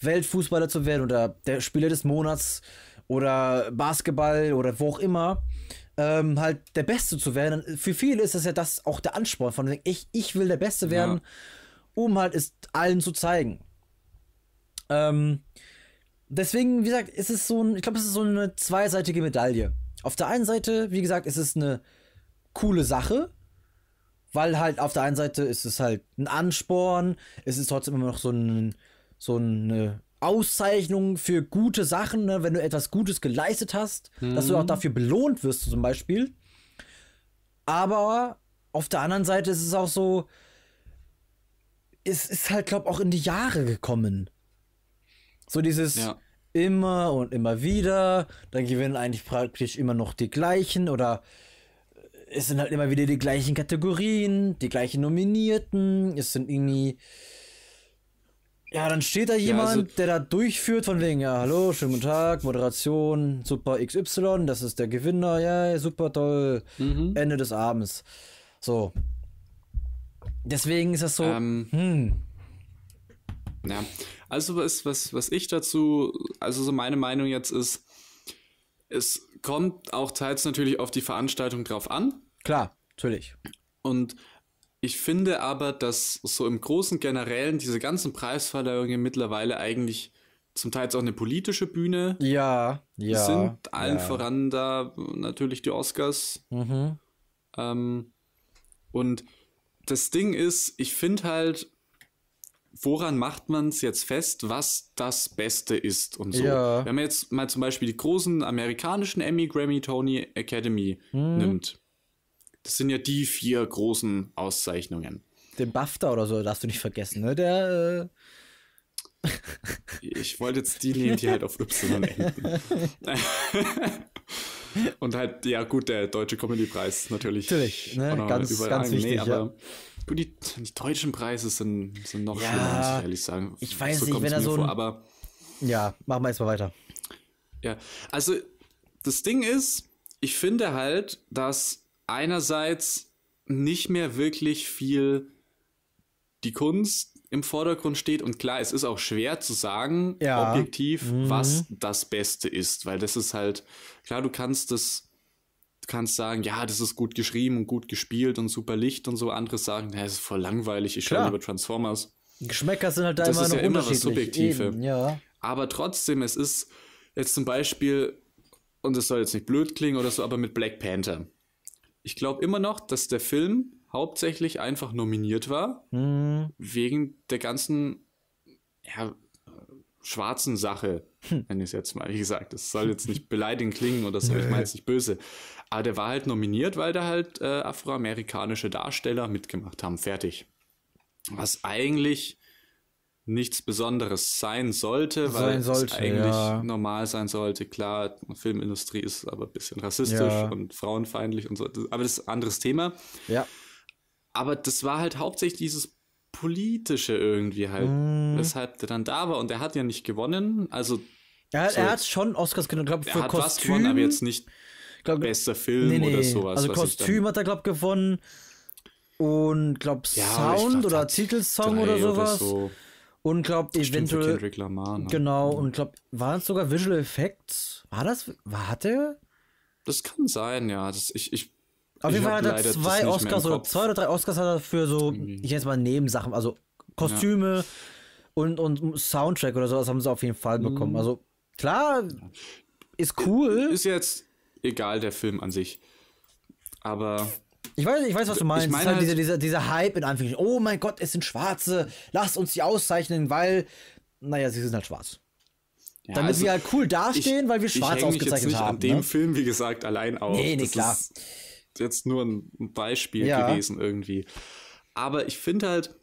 Weltfußballer zu werden oder der Spieler des Monats oder Basketball oder wo auch immer, ähm, halt der Beste zu werden. für viele ist das ja das auch der Ansporn von ich, ich will der Beste werden, ja. um halt es allen zu zeigen. Ähm, deswegen, wie gesagt, ist es so ein, ich glaube, es ist so eine zweiseitige Medaille. Auf der einen Seite, wie gesagt, ist es eine coole Sache, weil halt auf der einen Seite ist es halt ein Ansporn, es ist trotzdem immer noch so ein so eine Auszeichnung für gute Sachen, ne? wenn du etwas Gutes geleistet hast, mhm. dass du auch mhm. dafür belohnt wirst, zum Beispiel. Aber auf der anderen Seite ist es auch so, es ist halt, glaube ich, auch in die Jahre gekommen. So dieses ja. immer und immer wieder, dann gewinnen eigentlich praktisch immer noch die gleichen oder äh, es sind halt immer wieder die gleichen Kategorien, die gleichen Nominierten, es sind irgendwie ja, dann steht da jemand, ja, also, der da durchführt, von wegen, ja, hallo, schönen guten Tag, Moderation, super XY, das ist der Gewinner, ja, super toll, mhm. Ende des Abends. So. Deswegen ist das so. Ähm, hm. Ja, also was, was, was ich dazu, also so meine Meinung jetzt ist, es kommt auch teils natürlich auf die Veranstaltung drauf an. Klar, natürlich. Und ich finde aber, dass so im großen Generellen diese ganzen Preisverleihungen mittlerweile eigentlich zum Teil auch eine politische Bühne ja, ja, sind. Allen ja. voran da natürlich die Oscars. Mhm. Ähm, und das Ding ist, ich finde halt, woran macht man es jetzt fest, was das Beste ist und so. Ja. Wenn man jetzt mal zum Beispiel die großen amerikanischen Emmy, Grammy, Tony, Academy hm. nimmt, das sind ja die vier großen Auszeichnungen. Den BAFTA oder so darfst du nicht vergessen, ne? Der. Äh ich wollte jetzt die nehmen, die halt auf Y enden. Und halt, ja gut, der Deutsche Comedy-Preis natürlich. Natürlich, ne? ganz, ganz wichtig. Nee, aber ja. gut, die, die, deutschen Preise sind, sind noch ja, schlimmer, muss ich ehrlich sagen. Ich weiß so nicht, wenn er so vor, aber Ja, machen wir jetzt mal weiter. Ja, also das Ding ist, ich finde halt, dass einerseits nicht mehr wirklich viel die Kunst im Vordergrund steht. Und klar, es ist auch schwer zu sagen, ja. objektiv, mhm. was das Beste ist, weil das ist halt, klar, du kannst das, du kannst sagen, ja, das ist gut geschrieben und gut gespielt und super Licht und so. Andere sagen, es ist voll langweilig, ich schaue über Transformers. Geschmäcker sind halt da das immer ist ja immer was Subjektive. Eben, ja. Aber trotzdem, es ist jetzt zum Beispiel, und es soll jetzt nicht blöd klingen oder so, aber mit Black Panther ich glaube immer noch, dass der Film hauptsächlich einfach nominiert war, mhm. wegen der ganzen ja, schwarzen Sache, hm. wenn ich es jetzt mal, wie gesagt, das soll jetzt nicht beleidigend klingen oder so, ich meine es nicht böse. Aber der war halt nominiert, weil da halt äh, afroamerikanische Darsteller mitgemacht haben. Fertig. Was eigentlich nichts Besonderes sein sollte, weil sollte, es eigentlich ja. normal sein sollte. Klar, Filmindustrie ist aber ein bisschen rassistisch ja. und frauenfeindlich und so, aber das ist ein anderes Thema. Ja. Aber das war halt hauptsächlich dieses politische irgendwie halt, mm. weshalb der dann da war und er hat ja nicht gewonnen, also ja, so, er hat schon Oscars gewonnen, glaub, für er hat Kostüm, was gewonnen, aber jetzt nicht glaub, bester Film nee, nee. oder sowas. Also Kostüm hat er glaube gewonnen und glaube Sound glaub, oder Titelsong oder sowas. Oder so. Und glaub das eventuell. Kendrick Lamar, ne? Genau, ja. und glaub, war es sogar Visual Effects? War das, war, hat er? Das kann sein, ja. Das, ich, ich, Auf jeden Fall hat er zwei Oscars oder zwei oder drei Oscars hat er für so, Irgendwie. ich nenne es mal Nebensachen, also Kostüme ja. und, und Soundtrack oder sowas haben sie auf jeden Fall mhm. bekommen. Also klar, ist cool. Ist jetzt egal, der Film an sich. Aber ich weiß, ich weiß, was du meinst. Ich meine halt halt dieser, dieser, dieser Hype in Anführungszeichen. Oh mein Gott, es sind Schwarze. Lass uns die auszeichnen, weil, naja, sie sind halt schwarz. Ja, Damit also wir halt cool dastehen, ich, weil wir schwarz ausgezeichnet haben. Ich jetzt nicht haben, an dem ne? Film, wie gesagt, allein auch. Nee, nee, das klar. Ist jetzt nur ein Beispiel ja. gewesen irgendwie. Aber ich finde halt,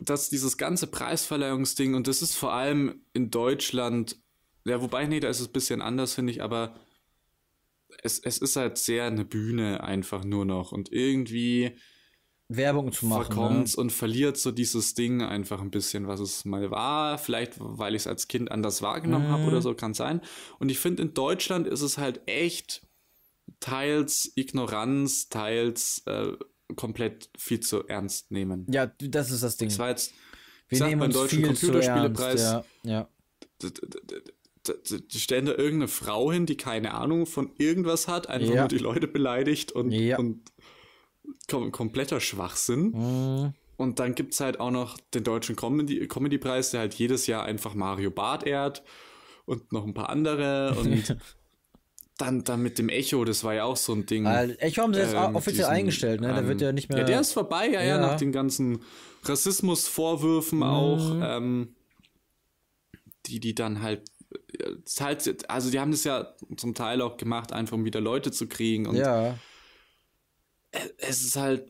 dass dieses ganze Preisverleihungsding und das ist vor allem in Deutschland, ja, wobei, nee, da ist es ein bisschen anders, finde ich, aber es, es ist halt sehr eine Bühne einfach nur noch und irgendwie Werbung zu machen. Verkommt ne? und verliert so dieses Ding einfach ein bisschen, was es mal war. Vielleicht, weil ich es als Kind anders wahrgenommen mhm. habe oder so, kann sein. Und ich finde, in Deutschland ist es halt echt teils Ignoranz, teils äh, komplett viel zu ernst nehmen. Ja, das ist das Ding. Das war jetzt, wir nehmen den deutschen Computerspielepreis. Ernst, ja, ja die stellen da irgendeine Frau hin, die keine Ahnung von irgendwas hat, einfach ja. nur die Leute beleidigt und, ja. und kom kompletter Schwachsinn. Mhm. Und dann gibt es halt auch noch den deutschen Comedy-Preis, Comedy der halt jedes Jahr einfach Mario Barth ehrt und noch ein paar andere und dann, dann mit dem Echo, das war ja auch so ein Ding. Weil ah, Echo haben sie jetzt ähm, offiziell diesen, eingestellt, ne? Da ähm, wird ja nicht mehr. Ja, der ist vorbei, ja, ja, ja nach den ganzen Rassismusvorwürfen mhm. auch, ähm, die die dann halt zahlt, also die haben das ja zum Teil auch gemacht, einfach um wieder Leute zu kriegen. Und ja. Äh, es ist halt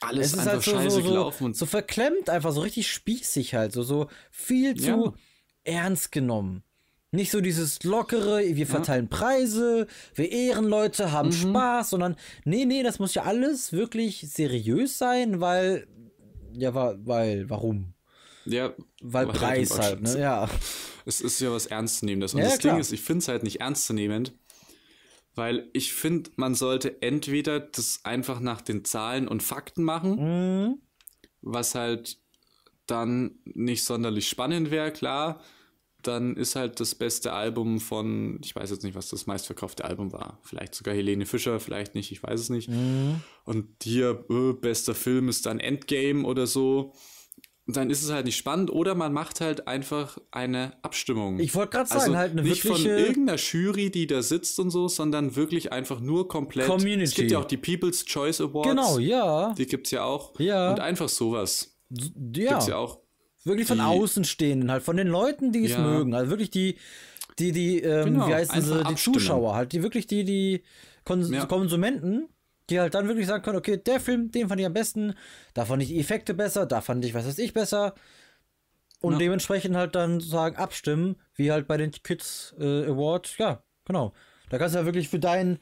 alles einfach halt so, scheiße so, gelaufen. Und so verklemmt einfach, so richtig spießig halt, so, so viel zu ja. ernst genommen. Nicht so dieses lockere, wir verteilen ja. Preise, wir ehren Leute, haben mhm. Spaß, sondern nee, nee, das muss ja alles wirklich seriös sein, weil, ja, weil, warum? Ja. Weil halt Preis halt, ne? Ja. Es ist ja was Ernstzunehmendes. Und ja, das ja, Ding ist, ich finde es halt nicht ernstzunehmend, weil ich finde, man sollte entweder das einfach nach den Zahlen und Fakten machen, mhm. was halt dann nicht sonderlich spannend wäre, klar. Dann ist halt das beste Album von, ich weiß jetzt nicht, was das meistverkaufte Album war. Vielleicht sogar Helene Fischer, vielleicht nicht, ich weiß es nicht. Mhm. Und hier, äh, bester Film ist dann Endgame oder so dann ist es halt nicht spannend oder man macht halt einfach eine Abstimmung. Ich wollte gerade also sagen, also halt eine nicht wirkliche von irgendeiner Jury, die da sitzt und so, sondern wirklich einfach nur komplett. Community. Es gibt ja auch die People's Choice Awards. Genau, ja. Die gibt es ja auch. Ja. Und einfach sowas. Ja. Gibt's ja auch. Wirklich von Außenstehenden halt, von den Leuten, die es ja. mögen. Also wirklich die, die, die, ähm, genau, wie heißen sie, die Zuschauer halt, die wirklich die, die Kons ja. Konsumenten die halt dann wirklich sagen können, okay, der Film, den fand ich am besten, da fand ich die Effekte besser, da fand ich, was weiß ich, besser. Und ja. dementsprechend halt dann sagen, abstimmen, wie halt bei den Kids äh, Awards, ja, genau. Da kannst du ja wirklich für deinen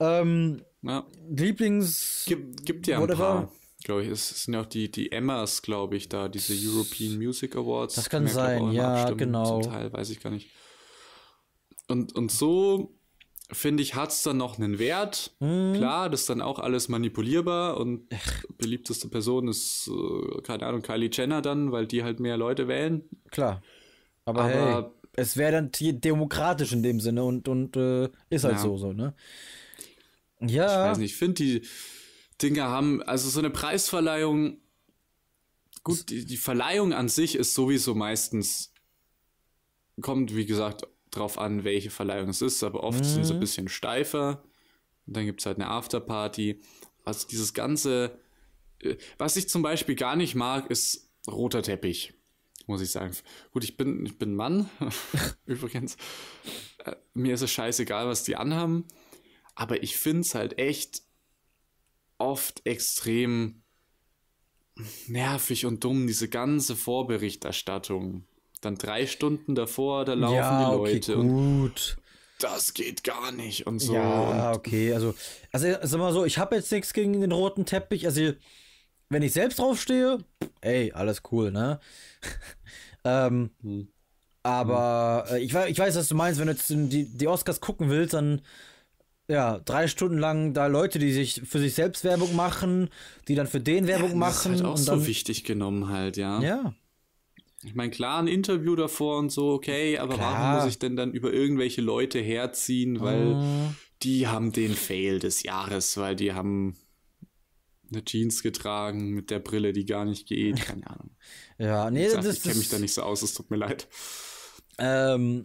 ähm, ja. Lieblings. Gibt, gibt ja whatever. ein paar. Glaube ich, es sind ja auch die, die Emmas, glaube ich, da, diese European Music Awards. Das kann, sein, ja, ja genau. Zum Teil weiß ich gar nicht. Und, und so finde ich, hat es dann noch einen Wert. Mhm. Klar, das ist dann auch alles manipulierbar und Ach. beliebteste Person ist, äh, keine Ahnung, Kylie Jenner dann, weil die halt mehr Leute wählen. Klar. Aber, Aber hey, es wäre dann demokratisch in dem Sinne und, und äh, ist halt ja. so, so, ne? Ja. Ich weiß nicht, ich finde die Dinger haben, also so eine Preisverleihung, gut, die, die Verleihung an sich ist sowieso meistens, kommt wie gesagt drauf an, welche Verleihung es ist, aber oft mhm. sind sie ein mhm. bisschen steifer. Und dann gibt es halt eine Afterparty. Also dieses ganze. Äh, was ich zum Beispiel gar nicht mag, ist roter Teppich, muss ich sagen. Gut, ich bin, ich bin Mann, übrigens. Äh, mir ist es scheißegal, was die anhaben. Aber ich finde es halt echt oft extrem nervig und dumm, diese ganze Vorberichterstattung. Dann drei Stunden davor, da laufen ja, die Leute. Okay, gut. das geht gar nicht und so. Ja, und okay. Also, also sag mal so, ich habe jetzt nichts gegen den roten Teppich. Also, wenn ich selbst draufstehe, ey, alles cool, ne? ähm, hm. Aber äh, ich, ich weiß, was du meinst. Wenn du jetzt die, die Oscars gucken willst, dann ja, drei Stunden lang da Leute, die sich für sich selbst Werbung machen, die dann für den Werbung ja, das machen. Ist halt auch und dann, so wichtig genommen halt, ja. Ja. Ich meine, klar, ein Interview davor und so, okay, aber klar. warum muss ich denn dann über irgendwelche Leute herziehen, weil oh. die haben den Fail des Jahres, weil die haben eine Jeans getragen mit der Brille, die gar nicht geht, keine Ahnung. ja, nee, gesagt, das Ich kenne mich da nicht so aus, es tut mir leid. Ähm,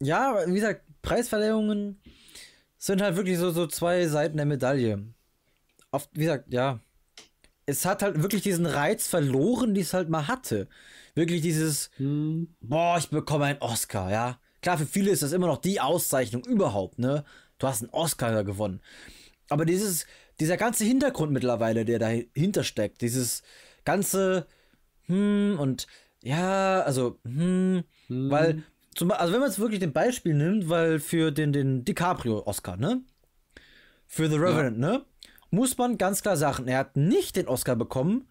ja, wie gesagt, Preisverleihungen sind halt wirklich so, so zwei Seiten der Medaille. Oft, wie gesagt, ja. Es hat halt wirklich diesen Reiz verloren, die es halt mal hatte wirklich dieses, hm. boah, ich bekomme einen Oscar, ja. Klar, für viele ist das immer noch die Auszeichnung überhaupt, ne? Du hast einen Oscar gewonnen. Aber dieses, dieser ganze Hintergrund mittlerweile, der dahinter steckt, dieses ganze, hm, und ja, also, hm, hm. weil, zum, also wenn man es wirklich dem Beispiel nimmt, weil für den, den DiCaprio-Oscar, ne? Für The Revenant, ja. ne? Muss man ganz klar sagen, er hat nicht den Oscar bekommen,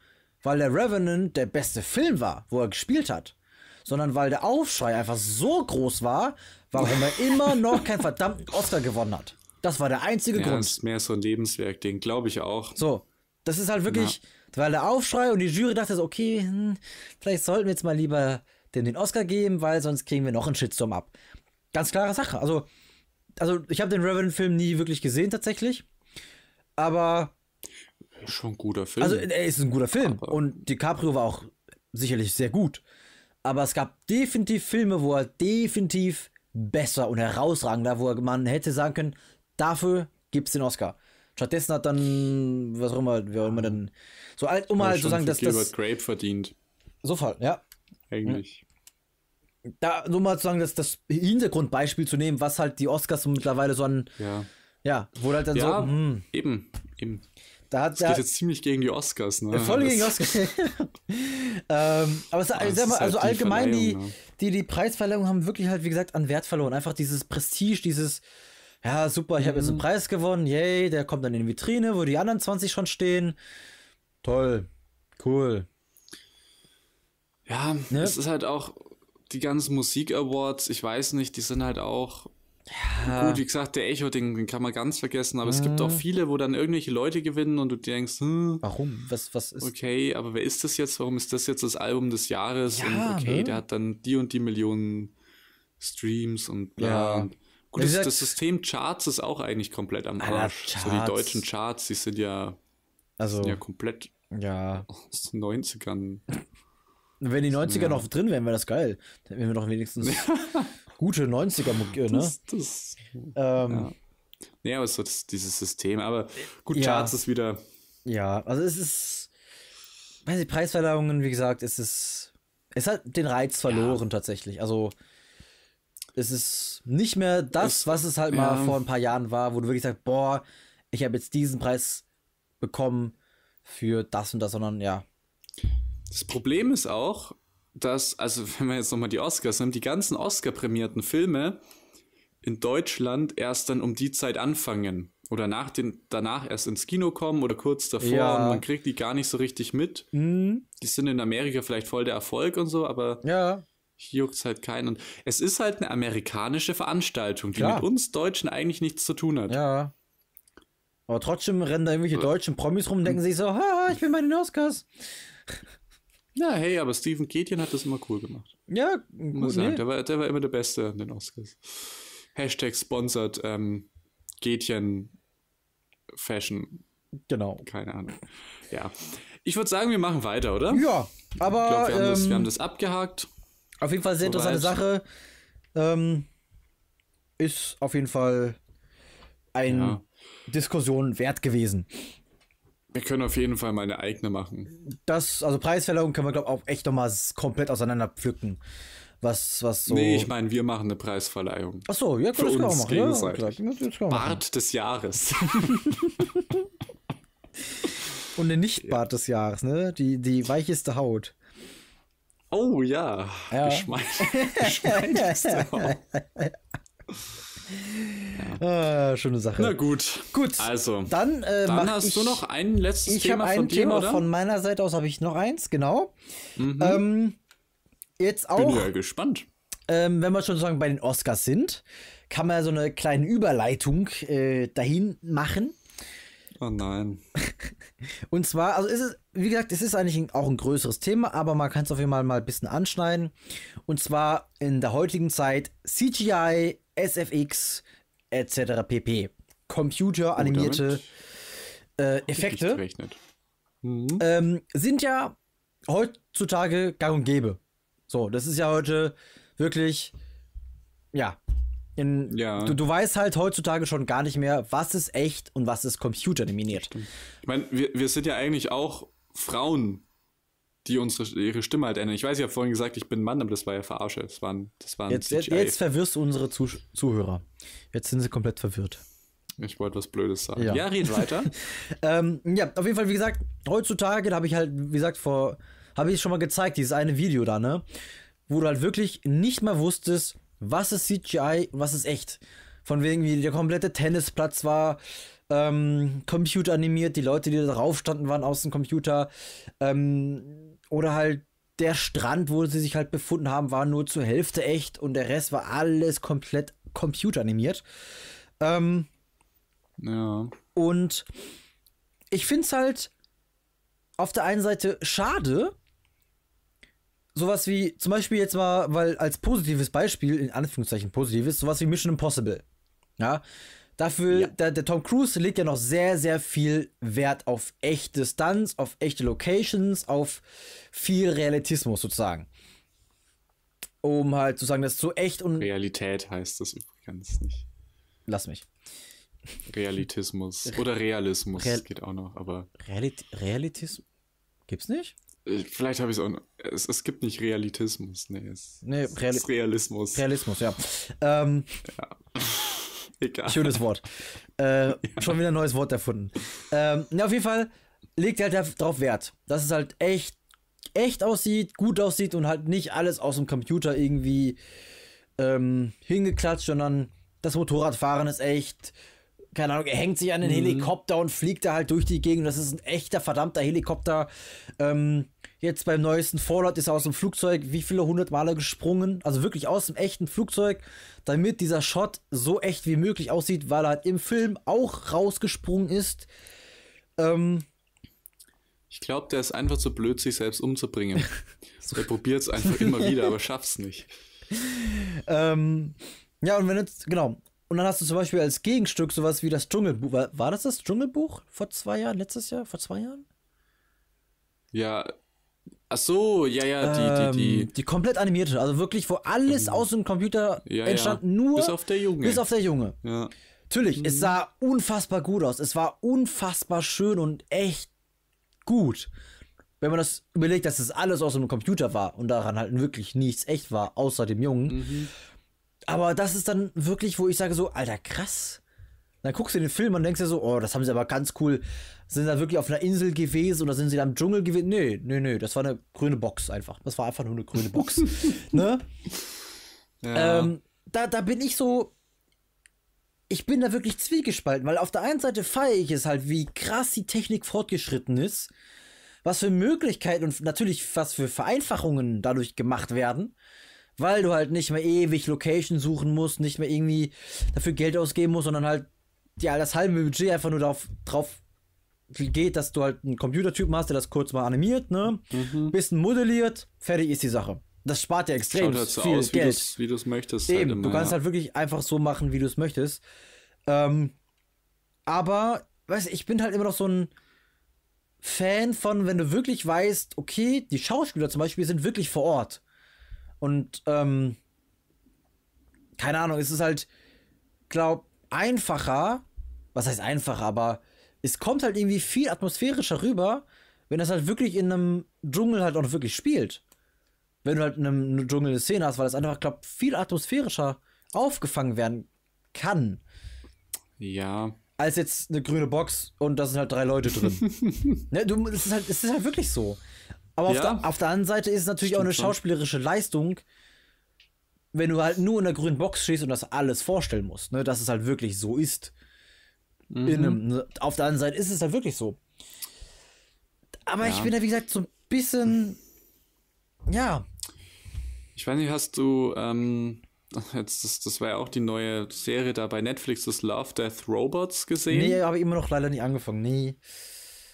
weil der Revenant der beste Film war, wo er gespielt hat, sondern weil der Aufschrei einfach so groß war, warum er immer noch keinen verdammten Oscar gewonnen hat. Das war der einzige ja, Grund. Das ist mehr so ein Lebenswerk, den glaube ich auch. So, das ist halt wirklich, ja. weil der Aufschrei und die Jury dachte so, okay, hm, vielleicht sollten wir jetzt mal lieber dem den Oscar geben, weil sonst kriegen wir noch einen Shitstorm ab. Ganz klare Sache. Also, also ich habe den Revenant-Film nie wirklich gesehen tatsächlich, aber Schon ein guter Film. Also, er ist ein guter Film. Aber und DiCaprio war auch sicherlich sehr gut. Aber es gab definitiv Filme, wo er definitiv besser und herausragender, wo man hätte sagen können, dafür gibt es den Oscar. Stattdessen hat dann, was auch immer, wer auch immer dann, so alt, um halt zu sagen, dass das. Gilbert das. Grape verdient. So Fall, ja. Eigentlich. Mhm. Da, nur mal zu sagen, dass das Hintergrundbeispiel zu nehmen, was halt die Oscars mittlerweile so an. Ja. Ja, wo halt dann ja, so. Mh. Hm. Eben, eben. Da hat, das da, geht jetzt ziemlich gegen die Oscars, ne? Voll gegen die Oscars. ähm, aber es, ah, also, sag mal, halt also halt allgemein, die, die, ne? die, die Preisverleihungen haben wirklich halt, wie gesagt, an Wert verloren. Einfach dieses Prestige, dieses, ja, super, ich mhm. habe jetzt einen mhm. Preis gewonnen, yay, der kommt dann in die Vitrine, wo die anderen 20 schon stehen. Toll, cool. Ja, ne? es ist halt auch die ganzen Musik-Awards, ich weiß nicht, die sind halt auch ja. Gut, wie gesagt, der Echo, ding den kann man ganz vergessen, aber ja. es gibt auch viele, wo dann irgendwelche Leute gewinnen und du denkst, hm, warum? Was, was ist. Okay, aber wer ist das jetzt? Warum ist das jetzt das Album des Jahres? Ja, und okay, ne? der hat dann die und die Millionen Streams und bla. Ja. Gut, das, das, System Charts ist auch eigentlich komplett am Arsch. So die deutschen Charts, die sind ja, also, sind ja komplett ja. aus den 90ern. Wenn die 90er ja. noch drin wären, wäre das geil. Dann wären wir doch wenigstens. gute 90er, äh, ne? Das, das, ähm, ja. ja, aber so das, dieses System. Aber gut, ja. Charts ist wieder. Ja, also es ist. Weiß ich, Preisverleihungen, wie gesagt, es ist. Es hat den Reiz verloren ja. tatsächlich. Also es ist nicht mehr das, es, was es halt mal vor ein paar Jahren war, wo du wirklich sagst, boah, ich habe jetzt diesen Preis bekommen für das und das, sondern ja. Das Problem ist auch, dass, also wenn man jetzt nochmal die Oscars nimmt, die ganzen Oscar-prämierten Filme in Deutschland erst dann um die Zeit anfangen. Oder nach den, danach erst ins Kino kommen oder kurz davor ja. und man kriegt die gar nicht so richtig mit. Mhm. Die sind in Amerika vielleicht voll der Erfolg und so, aber ja. hier juckt es halt keinen. Es ist halt eine amerikanische Veranstaltung, die Klar. mit uns Deutschen eigentlich nichts zu tun hat. Ja. Aber trotzdem rennen da irgendwelche äh. deutschen Promis rum und denken sich so, ha, ich will meine Oscars. Na, ja, hey, aber Stephen Ketien hat das immer cool gemacht. Ja, gut, Nee. Der, war, der war immer der Beste an den Oscars. Hashtag sponsert ähm, Getien Fashion. Genau. Keine Ahnung. Ja. Ich würde sagen, wir machen weiter, oder? Ja, aber. Ich glaub, wir, haben ähm, das, wir ähm, haben das abgehakt. Auf jeden Fall sehr interessante weit. Sache. Ähm, ist auf jeden Fall eine ja. Diskussion wert gewesen. Wir können auf jeden Fall mal eine eigene machen. Das, also Preisverleihung können wir, glaube ich, auch echt nochmal komplett auseinander pflücken. Was, was so. Nee, ich meine, wir machen eine Preisverleihung. Ach so, ja, das uns können wir auch machen. Ja, Bart des Jahres. Und eine Nicht-Bart des Jahres, ne? Die, die weicheste Haut. Oh ja, ja. geschmeidigste Haut. Ja. Ah, schöne Sache. Na gut. Gut. Also, dann, äh, dann hast ich, du noch ein letztes ich Thema. Ich habe ein Thema oder? von meiner Seite aus, habe ich noch eins, genau. Mhm. Ähm, jetzt auch. Bin ja gespannt. Ähm, wenn wir schon sagen bei den Oscars sind, kann man so eine kleine Überleitung äh, dahin machen. Oh nein. Und zwar, also ist es, wie gesagt, es ist eigentlich ein, auch ein größeres Thema, aber man kann es auf jeden Fall mal ein bisschen anschneiden. Und zwar in der heutigen Zeit CGI SFX etc. pp. Computeranimierte oh, äh, Effekte mhm. ähm, sind ja heutzutage gang und gäbe. So, das ist ja heute wirklich, ja, in, ja. Du, du, weißt halt heutzutage schon gar nicht mehr, was ist echt und was ist computerdominiert. Ich meine, wir, wir sind ja eigentlich auch Frauen, die unsere, ihre Stimme halt ändern. Ich weiß, ich habe vorhin gesagt, ich bin Mann, aber das war ja Verarsche. Das waren, das waren jetzt, CGI. jetzt verwirrst du unsere Zuh Zuhörer. Jetzt sind sie komplett verwirrt. Ich wollte was Blödes sagen. Ja, ja red weiter. ähm, ja, auf jeden Fall, wie gesagt, heutzutage, da habe ich halt, wie gesagt, vor, habe ich schon mal gezeigt, dieses eine Video da, ne? Wo du halt wirklich nicht mal wusstest, was ist CGI und was ist echt. Von wegen, wie der komplette Tennisplatz war, ähm, animiert, die Leute, die da drauf standen, waren aus dem Computer. Ähm, oder halt der Strand, wo sie sich halt befunden haben, war nur zur Hälfte echt und der Rest war alles komplett computeranimiert. Ähm, ja. Und ich finde es halt auf der einen Seite schade, sowas wie, zum Beispiel jetzt mal, weil als positives Beispiel, in Anführungszeichen positives, sowas wie Mission Impossible. Ja, Dafür, ja. da, der Tom Cruise legt ja noch sehr, sehr viel Wert auf echte Stunts, auf echte Locations, auf viel Realitismus sozusagen. Um halt zu sagen, das ist so echt und. Realität heißt das übrigens nicht. Lass mich. Realitismus. Oder Realismus Real geht auch noch, aber. Realit Realitismus? Gibt's nicht? Äh, vielleicht habe ich es auch noch. Es, es, gibt nicht Realitismus, nee. Es, nee, es Reali ist Realismus. Realismus, ja. Ähm, ja. Egal. Schönes Wort. Äh, ja. Schon wieder ein neues Wort erfunden. Ähm, na, auf jeden Fall legt er halt darauf Wert, dass es halt echt, echt aussieht, gut aussieht und halt nicht alles aus dem Computer irgendwie ähm, hingeklatscht, sondern das Motorradfahren ist echt. Keine Ahnung, er hängt sich an den mhm. Helikopter und fliegt da halt durch die Gegend. Das ist ein echter, verdammter Helikopter. Ähm, jetzt beim neuesten Fallout ist er aus dem Flugzeug wie viele hundert Male gesprungen, also wirklich aus dem echten Flugzeug, damit dieser Shot so echt wie möglich aussieht, weil er halt im Film auch rausgesprungen ist. Ähm ich glaube, der ist einfach zu blöd, sich selbst umzubringen. so. Er probiert es einfach immer wieder, aber schafft es nicht. Ähm, ja, und wenn jetzt, genau. Und dann hast du zum Beispiel als Gegenstück sowas wie das Dschungelbuch. War, war das das Dschungelbuch vor zwei Jahren, letztes Jahr, vor zwei Jahren? Ja, Ach so, ja, ja, die, die, ähm, die. Die komplett animierte, also wirklich, wo alles genau. aus dem Computer ja, entstand, ja. nur. Bis auf der Junge. Bis auf der Junge. Ja. Natürlich, mhm. es sah unfassbar gut aus. Es war unfassbar schön und echt gut. Wenn man das überlegt, dass es das alles aus dem Computer war und daran halt wirklich nichts echt war, außer dem Jungen. Mhm. Aber das ist dann wirklich, wo ich sage so, alter, krass dann guckst du den Film und denkst dir so, oh, das haben sie aber ganz cool. Sind da wirklich auf einer Insel gewesen oder sind sie da im Dschungel gewesen? Nee, nee, nee, das war eine grüne Box einfach. Das war einfach nur eine grüne Box. ne? Ja. Ähm, da, da bin ich so, ich bin da wirklich zwiegespalten, weil auf der einen Seite feiere ich es halt, wie krass die Technik fortgeschritten ist, was für Möglichkeiten und natürlich was für Vereinfachungen dadurch gemacht werden, weil du halt nicht mehr ewig Location suchen musst, nicht mehr irgendwie dafür Geld ausgeben musst, sondern halt ja, das halbe Budget einfach nur darauf, drauf geht, dass du halt einen Computertypen hast, der das kurz mal animiert, ne? Mhm. Bisschen modelliert, fertig ist die Sache. Das spart ja extrem Schaut halt so viel aus, Geld. Wie du es möchtest. Halt Eben, halt immer, du kannst ja. halt wirklich einfach so machen, wie du es möchtest. Ähm, aber, weißt du, ich bin halt immer noch so ein Fan von, wenn du wirklich weißt, okay, die Schauspieler zum Beispiel sind wirklich vor Ort. Und, ähm, keine Ahnung, es ist halt, glaub, einfacher, was heißt einfach, aber es kommt halt irgendwie viel atmosphärischer rüber, wenn das halt wirklich in einem Dschungel halt auch wirklich spielt. Wenn du halt in einem Dschungel eine Szene hast, weil das einfach, glaube viel atmosphärischer aufgefangen werden kann. Ja. Als jetzt eine grüne Box und da sind halt drei Leute drin. ne, du, es, ist halt, es ist halt wirklich so. Aber ja. auf, der, auf der anderen Seite ist es natürlich Stimmt auch eine schauspielerische Leistung, wenn du halt nur in der grünen Box stehst und das alles vorstellen musst, ne, dass es halt wirklich so ist. Mhm. In einem, mhm. Ne, auf der anderen Seite ist es ja halt wirklich so. Aber ja. ich bin da, wie gesagt, so ein bisschen. Ja. Ich weiß nicht, hast du. Ähm, jetzt, das, das war ja auch die neue Serie da bei Netflix, das Love Death Robots gesehen. Nee, habe ich immer noch leider nicht angefangen. Nee.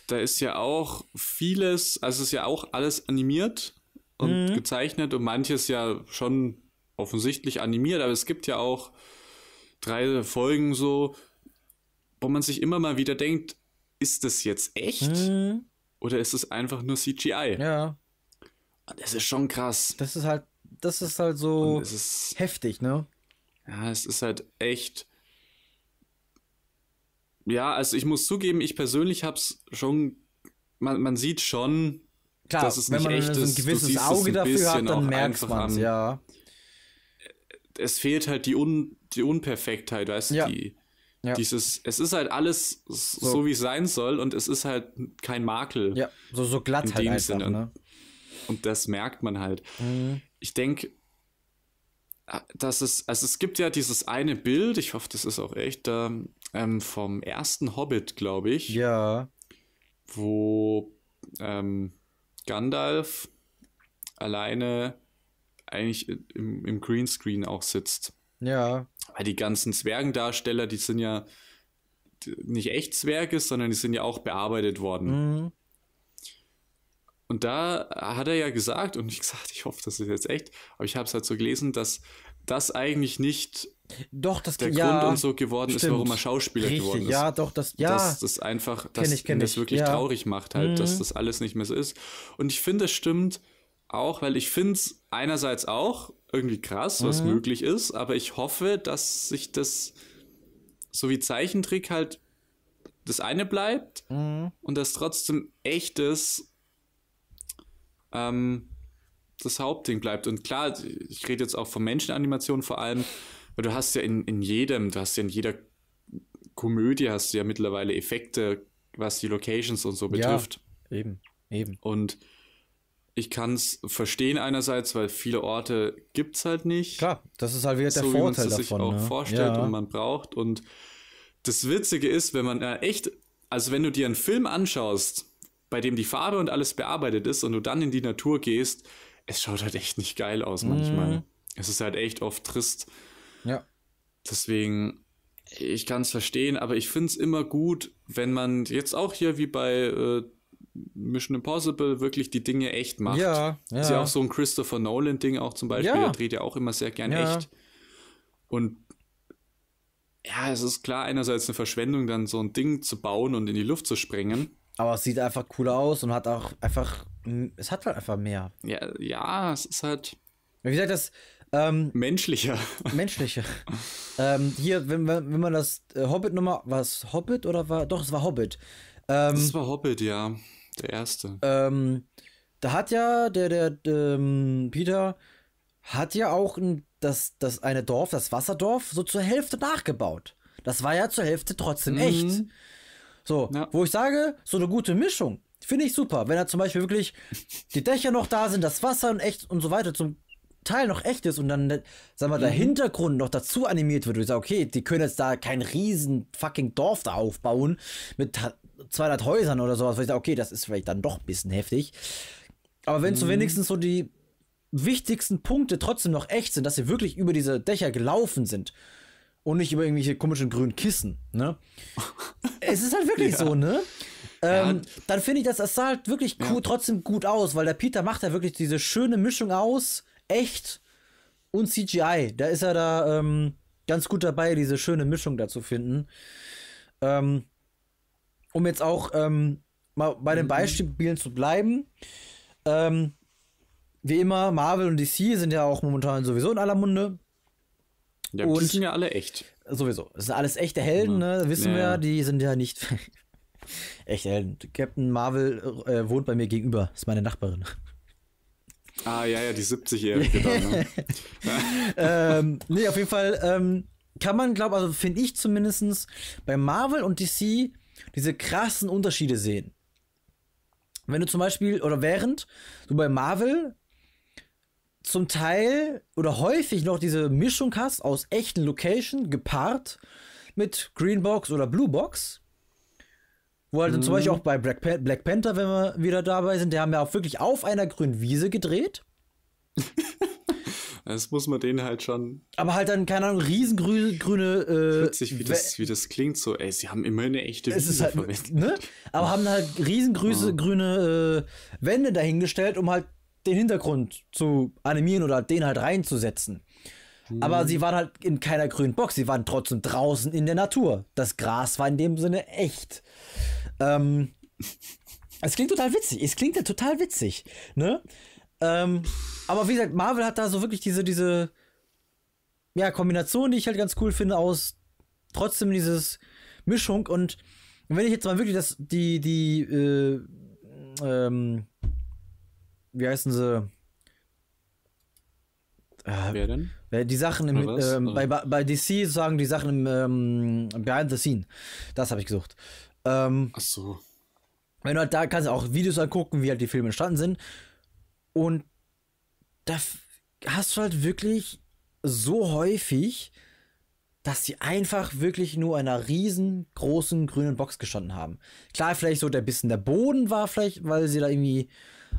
Da ist ja auch vieles, also es ist ja auch alles animiert und mhm. gezeichnet und manches ja schon offensichtlich animiert, aber es gibt ja auch drei Folgen so, wo man sich immer mal wieder denkt, ist das jetzt echt? Hm. Oder ist es einfach nur CGI? Ja. Das ist schon krass. Das ist halt, das ist halt so ist, heftig, ne? Ja, es ist halt echt. Ja, also ich muss zugeben, ich persönlich hab's schon. Man, man sieht schon, Klar, dass es nicht man echt so ein gewisses Auge dafür hat, dann merkt man ja. Es fehlt halt die, Un die Unperfektheit, weißt du, ja. die, ja. Dieses, es ist halt alles so, so wie es sein soll und es ist halt kein Makel. Ja, so, so glatt in halt dem einfach, Sinne. Ne? Und das merkt man halt. Mhm. Ich denke, dass es, also es gibt ja dieses eine Bild, ich hoffe, das ist auch echt, ähm, vom ersten Hobbit, glaube ich. Ja. Wo ähm, Gandalf alleine eigentlich im, im Greenscreen auch sitzt. Ja. Weil die ganzen Zwergendarsteller, die sind ja nicht echt Zwerge, sondern die sind ja auch bearbeitet worden. Mhm. Und da hat er ja gesagt, und ich gesagt, ich hoffe, das ist jetzt echt, aber ich habe es halt so gelesen, dass das eigentlich nicht doch, das, der ja, Grund und so geworden stimmt. ist, warum er Schauspieler Richtig, geworden ist. Ja, doch, das, ja. Dass das einfach, dass kenn ich, kenn das wirklich ja. traurig macht halt, mhm. dass das alles nicht mehr so ist. Und ich finde, das stimmt auch, weil ich finde es einerseits auch irgendwie krass, was mhm. möglich ist, aber ich hoffe, dass sich das so wie Zeichentrick halt das eine bleibt mhm. und dass trotzdem echtes ähm, das Hauptding bleibt. Und klar, ich rede jetzt auch von Menschenanimation vor allem, weil du hast ja in, in jedem, du hast ja in jeder Komödie hast du ja mittlerweile Effekte, was die Locations und so betrifft. Ja, eben, eben. Und ich kann es verstehen einerseits, weil viele Orte gibt es halt nicht. Klar, das ist halt wieder der so, Vorteil davon. So wie man sich auch ne? vorstellt ja. und man braucht. Und das Witzige ist, wenn man äh, echt, also wenn du dir einen Film anschaust, bei dem die Farbe und alles bearbeitet ist und du dann in die Natur gehst, es schaut halt echt nicht geil aus mhm. manchmal. Mm. Es ist halt echt oft trist. Ja. Deswegen, ich kann es verstehen, aber ich finde es immer gut, wenn man jetzt auch hier wie bei äh, Mission Impossible wirklich die Dinge echt macht. Ja, ja. Ist ja auch so ein Christopher Nolan-Ding auch zum Beispiel. Ja. Er dreht ja auch immer sehr gern ja. echt. Und ja, es ist klar einerseits eine Verschwendung, dann so ein Ding zu bauen und in die Luft zu sprengen. Aber es sieht einfach cool aus und hat auch einfach, es hat halt einfach mehr. Ja, ja, es ist halt. Wie gesagt, das, ähm, menschlicher. Menschlicher. ähm, hier, wenn, wenn man das äh, Hobbit nochmal, war es Hobbit oder war, doch, es war Hobbit. Ähm, das war Hobbit, ja. Der erste. Ähm, da hat ja der, der, ähm, Peter hat ja auch ein, das, das eine Dorf, das Wasserdorf, so zur Hälfte nachgebaut. Das war ja zur Hälfte trotzdem mhm. echt. So, ja. wo ich sage, so eine gute Mischung. Finde ich super. Wenn da zum Beispiel wirklich die Dächer noch da sind, das Wasser und echt und so weiter zum Teil noch echt ist und dann, ne, sag mal, mhm. der Hintergrund noch dazu animiert wird. Und ich sage, okay, die können jetzt da kein riesen fucking Dorf da aufbauen mit 200 Häusern oder sowas, wo ich sage, okay, das ist vielleicht dann doch ein bisschen heftig. Aber wenn mhm. so wenigstens so die wichtigsten Punkte trotzdem noch echt sind, dass sie wirklich über diese Dächer gelaufen sind und nicht über irgendwelche komischen grünen Kissen, ne? es ist halt wirklich ja. so, ne? Ähm, ja. Dann finde ich, dass das sah halt wirklich cool, ja. trotzdem gut aus, weil der Peter macht ja wirklich diese schöne Mischung aus, echt und CGI. Da ist er da ähm, ganz gut dabei, diese schöne Mischung da zu finden. Ähm, um jetzt auch ähm, mal bei den mhm. Beispielen zu bleiben, ähm, wie immer, Marvel und DC sind ja auch momentan sowieso in aller Munde. Ja, und die sind ja alle echt. Sowieso. Das sind alles echte Helden, ne? Wissen ja. wir, die sind ja nicht echte Helden. Captain Marvel äh, äh, wohnt bei mir gegenüber, ist meine Nachbarin. Ah, ja, ja, die 70-Jährige ne? ähm, nee, auf jeden Fall ähm, kann man, glaube also finde ich zumindest, bei Marvel und DC diese krassen Unterschiede sehen. Wenn du zum Beispiel, oder während du bei Marvel zum Teil oder häufig noch diese Mischung hast aus echten Location gepaart mit Greenbox oder Bluebox, wo halt mhm. zum Beispiel mhm. auch bei Black, Pan Black Panther, wenn wir wieder dabei sind, die haben ja auch wirklich auf einer grünen Wiese gedreht. Das muss man denen halt schon. Aber halt dann, keine Ahnung, riesengrüne. Äh, Witzig, wie das, wie das klingt so, ey, sie haben immer eine echte es Wiese es ist halt, ne? Aber haben halt riesengrüne oh. äh, Wände dahingestellt, um halt den Hintergrund zu animieren oder den halt reinzusetzen. Aber mhm. sie waren halt in keiner grünen Box, sie waren trotzdem draußen in der Natur. Das Gras war in dem Sinne echt. Ähm, es klingt total witzig, es klingt ja total witzig, ne? Ähm, aber wie gesagt, Marvel hat da so wirklich diese, diese ja, Kombination, die ich halt ganz cool finde, aus trotzdem dieses Mischung. Und wenn ich jetzt mal wirklich das, die, die, äh, ähm, wie heißen sie? Äh, Wer denn? Äh, die Sachen im, ähm, bei, also- bei DC sagen die Sachen im ähm, Behind the Scene. Das habe ich gesucht. Ähm, Ach so. Wenn du halt da kannst du auch Videos angucken, wie halt die Filme entstanden sind. Und da hast du halt wirklich so häufig, dass sie einfach wirklich nur einer riesengroßen grünen Box gestanden haben. Klar, vielleicht so der bisschen der Boden war vielleicht, weil sie da irgendwie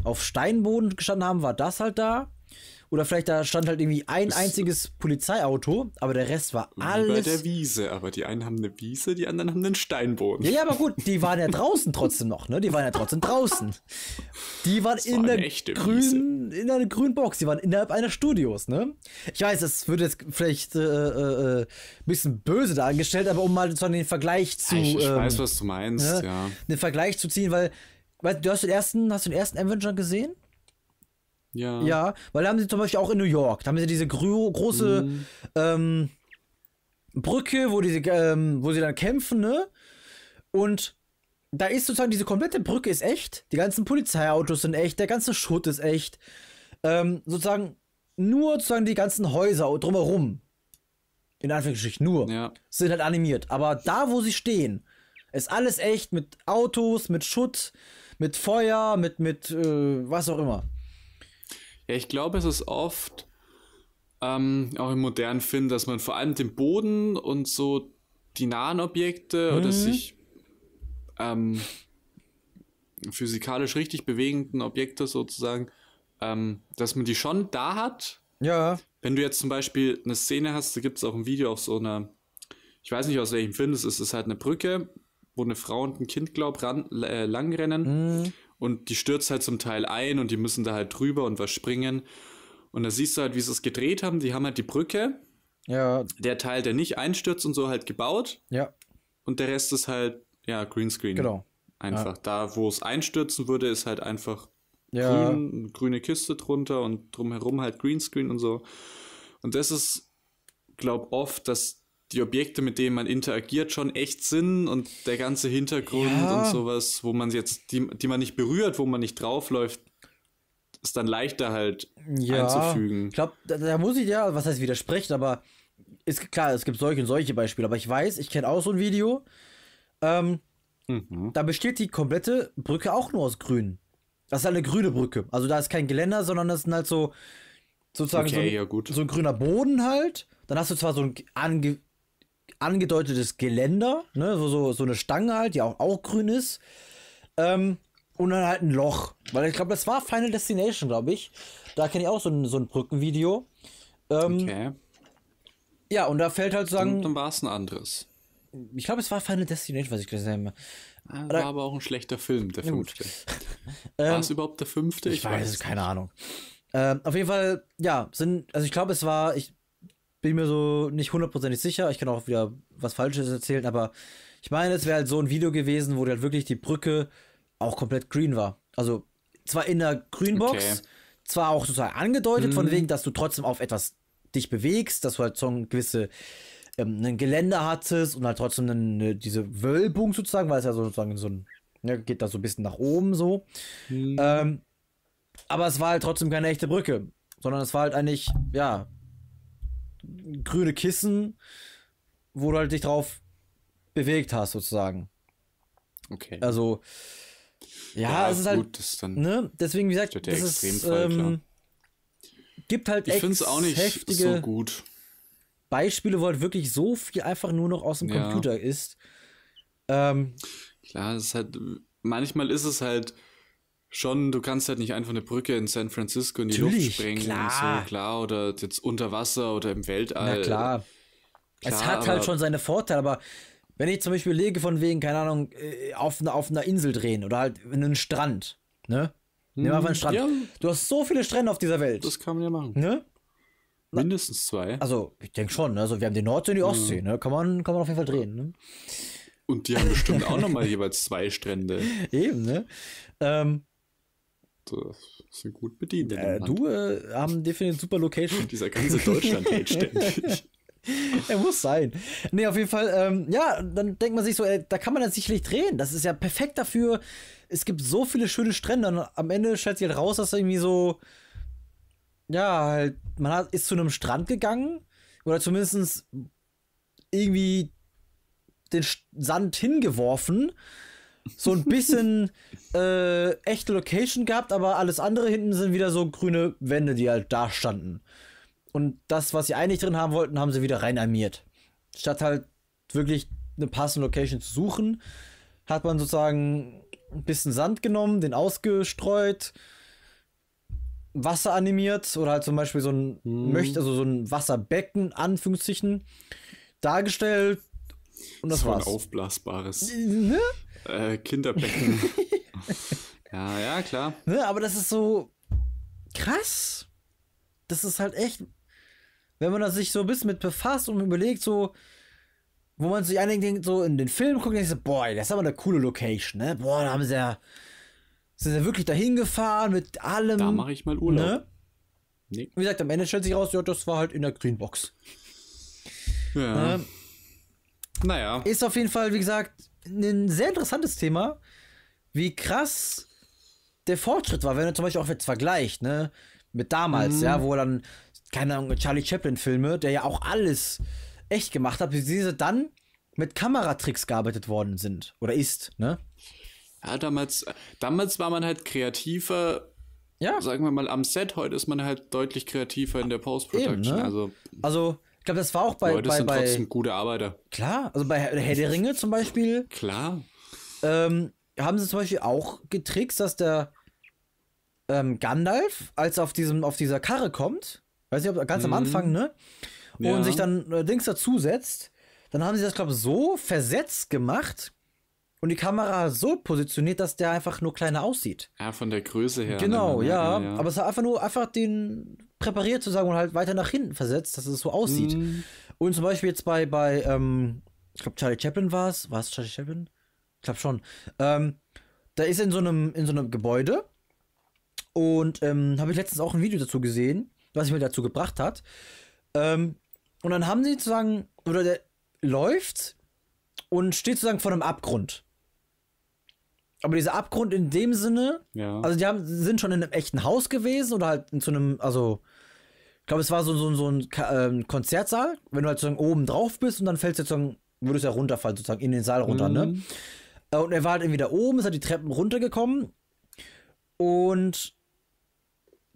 auf Steinboden gestanden haben, war das halt da. Oder vielleicht da stand halt irgendwie ein das einziges Polizeiauto, aber der Rest war alles. Bei der Wiese, aber die einen haben eine Wiese, die anderen haben einen Steinboden. Ja, ja, aber gut, die waren ja draußen trotzdem noch, ne? Die waren ja trotzdem draußen. Die waren das in der grünen, in einer grünen Box, die waren innerhalb einer Studios, ne? Ich weiß, das wird jetzt vielleicht äh, äh, ein äh, bisschen böse dargestellt, aber um mal so den Vergleich zu. Ich, ich ähm, weiß, was du meinst, ne? ja. Den Vergleich zu ziehen, weil, weil du hast den ersten, hast du den ersten Avenger gesehen? Ja. Ja, weil da haben sie zum Beispiel auch in New York, da haben sie diese gro große mhm. ähm, Brücke, wo, diese, ähm, wo sie dann kämpfen, ne? Und da ist sozusagen diese komplette Brücke ist echt, die ganzen Polizeiautos sind echt, der ganze Schutt ist echt. Ähm, sozusagen nur sozusagen die ganzen Häuser drumherum, in Anführungsstrichen nur, ja. sind halt animiert. Aber da, wo sie stehen, ist alles echt mit Autos, mit Schutt, mit Feuer, mit, mit äh, was auch immer. Ja, ich glaube, es ist oft ähm, auch im modernen Film, dass man vor allem den Boden und so die nahen Objekte mhm. oder sich ähm, physikalisch richtig bewegenden Objekte sozusagen, ähm, dass man die schon da hat. Ja. Wenn du jetzt zum Beispiel eine Szene hast, da gibt es auch ein Video auf so einer, ich weiß nicht aus welchem Film es ist, es ist halt eine Brücke, wo eine Frau und ein Kind, glaube ich, äh, langrennen. Mhm und die stürzt halt zum Teil ein und die müssen da halt drüber und was springen. Und da siehst du halt, wie sie es gedreht haben. Die haben halt die Brücke. Ja. Der Teil, der nicht einstürzt und so halt gebaut. Ja. Und der Rest ist halt, ja, Greenscreen. Genau. Einfach. Ja. Da, wo es einstürzen würde, ist halt einfach ja. grün, grüne Kiste drunter und drumherum halt Greenscreen und so. Und das ist, glaub oft, dass die Objekte, mit denen man interagiert, schon echt sind und der ganze Hintergrund ja. und sowas, wo man jetzt, die, die man nicht berührt, wo man nicht draufläuft, ist dann leichter halt ja, einzufügen. Ich glaube, da, da, muss ich ja, was heißt widersprechen, aber ist klar, es gibt solche und solche Beispiele, aber ich weiß, ich kenne auch so ein Video, ähm, mhm. da besteht die komplette Brücke auch nur aus Grün. Das ist eine grüne Brücke. Also da ist kein Geländer, sondern das sind halt so sozusagen okay, so, ein, ja, so, ein, grüner Boden halt. Dann hast du zwar so ein ange angedeutetes Geländer, ne? so, so, so eine Stange halt, die auch, auch grün ist. Ähm, und dann halt ein Loch. Weil ich glaube, das war Final Destination, glaube ich. Da kenne ich auch so ein, so ein Brückenvideo. Ähm, okay. Ja, und da fällt halt sozusagen. Dann, dann war es ein anderes. Ich glaube, es war Final Destination, was ich gesehen ah, habe. War aber auch ein schlechter Film, der fünfte. Ähm, war es überhaupt der fünfte? Ich, ich weiß es, keine Ahnung. Ähm, auf jeden Fall, ja, sind, also ich glaube, es war, ich, bin mir so nicht hundertprozentig sicher. Ich kann auch wieder was Falsches erzählen, aber ich meine, es wäre halt so ein Video gewesen, wo halt wirklich die Brücke auch komplett green war. Also zwar in der Greenbox, okay. zwar auch sozusagen angedeutet, mhm. von wegen, dass du trotzdem auf etwas dich bewegst, dass du halt so ein gewisse ähm, ein Geländer hattest und halt trotzdem eine, diese Wölbung sozusagen, weil es ja sozusagen so ein, ja, ne, geht da so ein bisschen nach oben so. Mhm. Ähm, aber es war halt trotzdem keine echte Brücke, sondern es war halt eigentlich, ja, grüne Kissen, wo du halt dich drauf bewegt hast, sozusagen. Okay. Also, ja, ja es ist halt. das dann ne? Deswegen, wie gesagt, das ist. Ähm, gibt halt ich es auch nicht heftige so gut. Beispiele, wo halt wirklich so viel einfach nur noch aus dem ja. Computer ist. Ähm, Klar, es ist halt. Manchmal ist es halt schon, du kannst halt nicht einfach eine Brücke in San Francisco in die Natürlich, Luft sprengen klar. so, klar, oder jetzt unter Wasser oder im Weltall. Na klar. klar es hat halt schon seine Vorteile, aber wenn ich zum Beispiel lege von wegen, keine Ahnung, äh, auf, auf einer Insel drehen oder halt in einen Strand, ne? Nimm einfach einen hm, Strand. Ja. Du hast so viele Strände auf dieser Welt. Das kann man ja machen. Ne? Mindestens zwei. Also, ich denke schon. Ne? Also, wir haben die Nordsee und die hm. Ostsee. Ne? Kann, man, kann man auf jeden Fall drehen. Ne? Und die haben bestimmt auch nochmal jeweils zwei Strände. Eben, ne? Ähm, sind gut bedient. Äh, du äh, haben definitiv super Location. Dieser ganze Deutschland hält ständig. er muss sein. Nee, auf jeden Fall, ähm, ja, dann denkt man sich so, ey, da kann man dann sicherlich drehen. Das ist ja perfekt dafür. Es gibt so viele schöne Strände und am Ende stellt sich halt raus, dass irgendwie so, ja, halt, man hat, ist zu einem Strand gegangen oder zumindest irgendwie den Sand hingeworfen so ein bisschen äh, echte Location gehabt, aber alles andere hinten sind wieder so grüne Wände, die halt da standen. Und das, was sie eigentlich drin haben wollten, haben sie wieder reinarmiert. Statt halt wirklich eine passende Location zu suchen, hat man sozusagen ein bisschen Sand genommen, den ausgestreut, Wasser animiert oder halt zum Beispiel so ein hm. möchte, also so ein Wasserbecken, Anführungszeichen, dargestellt. Und das so war's. ein aufblasbares. Äh, ne? Äh, Kinderbecken. ja, ja, klar. Ne, aber das ist so krass. Das ist halt echt, wenn man das sich so ein bisschen mit befasst und überlegt, so, wo man sich einigen denkt, so in den Film guckt, denkt so, boah, das ist aber eine coole Location, ne? Boah, da haben sie ja, sind sie ja wirklich dahin gefahren mit allem. Da mache ich mal Urlaub. Ne? Nee. Wie gesagt, am Ende stellt sich raus, ja, das war halt in der Greenbox. Ja. Ne? Naja. Ist auf jeden Fall, wie gesagt, ein sehr interessantes Thema, wie krass der Fortschritt war, wenn er zum Beispiel auch jetzt vergleicht, ne, mit damals, mhm. ja, wo dann, keine Ahnung, Charlie Chaplin-Filme, der ja auch alles echt gemacht hat, wie diese dann mit Kameratricks gearbeitet worden sind oder ist, ne? Ja, damals, damals war man halt kreativer, ja. sagen wir mal, am Set. Heute ist man halt deutlich kreativer in der Post-Production. Ne? Also, also ich glaube, das war auch bei. Leute bei, sind bei, trotzdem gute Arbeiter. Klar, also bei Herr der Ringe zum Beispiel. Klar. Ähm, haben sie zum Beispiel auch getrickst, dass der ähm, Gandalf, als er auf, diesem, auf dieser Karre kommt, weiß ich, ganz mhm. am Anfang, ne? Und sich dann links äh, Dings dazusetzt, dann haben sie das, glaube ich, so versetzt gemacht und die Kamera so positioniert, dass der einfach nur kleiner aussieht. Ja, von der Größe her. Genau, ne? ja, ja, ja. Aber es hat einfach nur einfach den präpariert zu sagen und halt weiter nach hinten versetzt, dass es so aussieht. Mm. Und zum Beispiel jetzt bei, bei ähm, ich glaube, Charlie Chaplin war es. War es Charlie Chaplin? Ich glaube schon. Ähm, da ist in so einem, in so einem Gebäude. Und ähm, habe ich letztens auch ein Video dazu gesehen, was ich mir dazu gebracht hat. Ähm, und dann haben sie sozusagen, oder der läuft und steht sozusagen vor einem Abgrund. Aber dieser Abgrund in dem Sinne, ja. also die haben, sind schon in einem echten Haus gewesen oder halt in so einem, also ich glaube, es war so, so, so ein ähm, Konzertsaal, wenn du halt sozusagen oben drauf bist und dann fällst du sozusagen, würdest du ja runterfallen, sozusagen in den Saal runter, ne? mhm. ne? Und er war halt irgendwie da oben, ist halt die Treppen runtergekommen und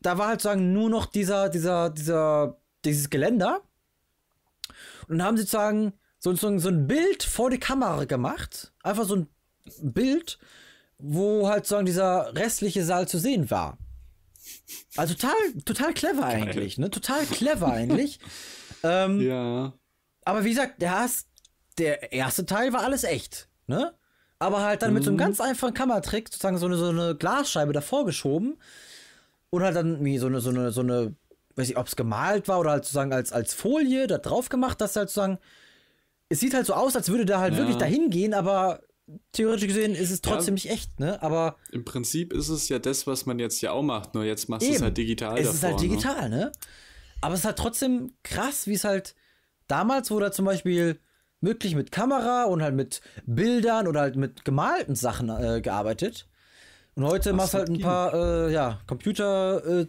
da war halt sozusagen nur noch dieser, dieser, dieser, dieses Geländer. Und dann haben sie sozusagen so, so, so ein Bild vor die Kamera gemacht. Einfach so ein Bild, wo halt sozusagen dieser restliche Saal zu sehen war. Also total, total clever eigentlich, ne? Total clever eigentlich. ähm, ja. Aber wie gesagt, der, Hass, der erste Teil war alles echt, ne? Aber halt dann mhm. mit so einem mhm. ganz einfachen Kammertrick, sozusagen so eine, so eine Glasscheibe davor geschoben und halt dann wie so eine, so eine, so eine, weiß ich, ob es gemalt war oder halt sozusagen als, als Folie da drauf gemacht, dass halt sozusagen, es sieht halt so aus, als würde der halt ja. wirklich dahin gehen, aber theoretisch gesehen ist es trotzdem ja, nicht echt, ne? Aber. Im Prinzip ist es ja das, was man jetzt ja auch macht, nur jetzt machst du es halt digital. Es davor, ist halt ne? digital, ne? ne? Aber es ist halt trotzdem krass, wie es halt damals, wo da zum Beispiel wirklich mit Kamera und halt mit Bildern oder halt mit gemalten Sachen äh, gearbeitet. Und heute was machst halt, halt ein ging? paar äh, ja, Computer, äh,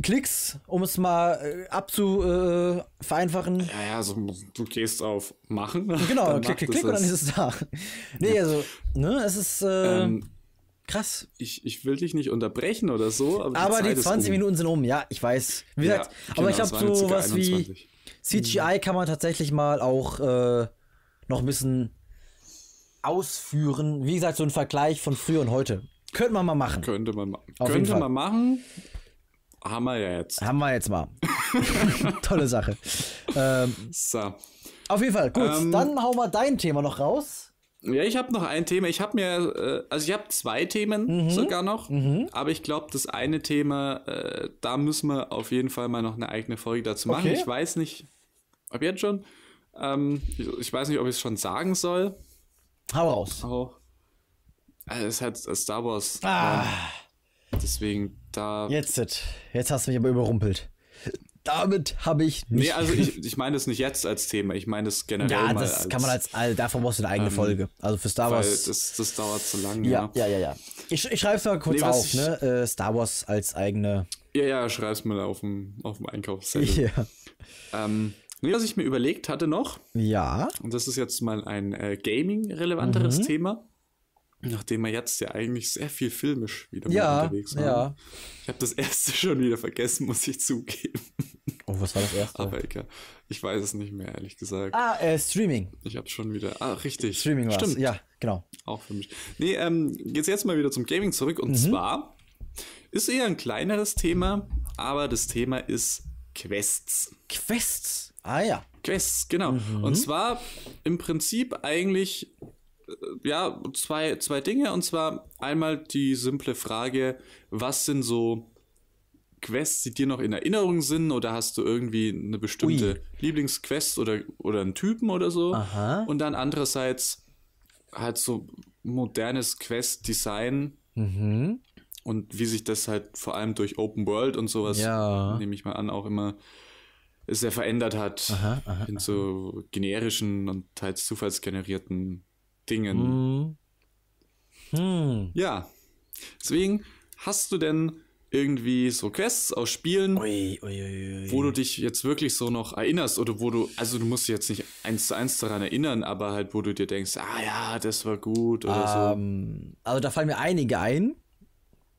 Klicks, um es mal äh, abzuvereinfachen. Äh, ja, ja, also du gehst auf Machen. Genau, klick, klick, klick und dann ist es da. nee, also, ne, es ist äh, ähm, krass. Ich, ich will dich nicht unterbrechen oder so. Aber, aber die, die 20 um. Minuten sind um, ja, ich weiß. Wie gesagt, ja, genau, aber ich glaube, so was 21. wie CGI kann man tatsächlich mal auch äh, noch ein bisschen ausführen. Wie gesagt, so ein Vergleich von früher und heute. Könnte man mal machen. Könnte man, ma Auf könnte man machen. Haben wir ja jetzt. Haben wir jetzt mal. Tolle Sache. Ähm, so. Auf jeden Fall, gut. Ähm, dann hauen wir dein Thema noch raus. Ja, ich habe noch ein Thema. Ich habe mir, äh, also ich habe zwei Themen mhm. sogar noch, mhm. aber ich glaube, das eine Thema, äh, da müssen wir auf jeden Fall mal noch eine eigene Folge dazu machen. Okay. Ich weiß nicht, ob jetzt schon, ähm, ich, ich, weiß nicht, ob ich es schon sagen soll. Hau raus. Oh. Also es ist halt äh, Star Wars. Ah. Ähm, deswegen da. Jetzt, jetzt hast du mich aber überrumpelt. Damit habe ich nicht. Nee, also ich, ich meine es nicht jetzt als Thema, ich meine es generell. Ja, das als, kann man als. Also davon brauchst du eine eigene ähm, Folge. Also für Star Wars. Das, das dauert zu lang, ja. Ja, ja, ja. Ich, ich schreibe es mal kurz nee, auf, ich, ne? Äh, Star Wars als eigene. Ja, ja, schreib es mal auf dem, auf dem Einkaufszettel. Ja. Ähm, nee, was ich mir überlegt hatte noch. Ja. Und das ist jetzt mal ein äh, Gaming-relevanteres mhm. Thema. Nachdem wir jetzt ja eigentlich sehr viel filmisch wieder ja, unterwegs waren. Ja. Ich habe das erste schon wieder vergessen, muss ich zugeben. Oh, was war das erste? Aber egal. Ich weiß es nicht mehr, ehrlich gesagt. Ah, äh, Streaming. Ich habe schon wieder. Ah, richtig. Streaming war Stimmt. Ja, genau. Auch für mich. Nee, ähm, geht's jetzt mal wieder zum Gaming zurück. Und mhm. zwar ist eher ein kleineres Thema, aber das Thema ist Quests. Quests? Ah, ja. Quests, genau. Mhm. Und zwar im Prinzip eigentlich ja, zwei, zwei Dinge. Und zwar einmal die simple Frage, was sind so Quests, die dir noch in Erinnerung sind? Oder hast du irgendwie eine bestimmte Ui. Lieblingsquest oder, oder einen Typen oder so? Aha. Und dann andererseits halt so modernes Quest-Design. Mhm. Und wie sich das halt vor allem durch Open World und sowas, ja. nehme ich mal an, auch immer sehr verändert hat aha, aha, hin aha. zu generischen und teils zufallsgenerierten Dingen. Hm. Hm. Ja. Deswegen hast du denn irgendwie so Quests aus Spielen, ui, ui, ui, wo du dich jetzt wirklich so noch erinnerst oder wo du, also du musst dich jetzt nicht eins zu eins daran erinnern, aber halt, wo du dir denkst, ah ja, das war gut oder um, so. Ähm, also da fallen mir einige ein,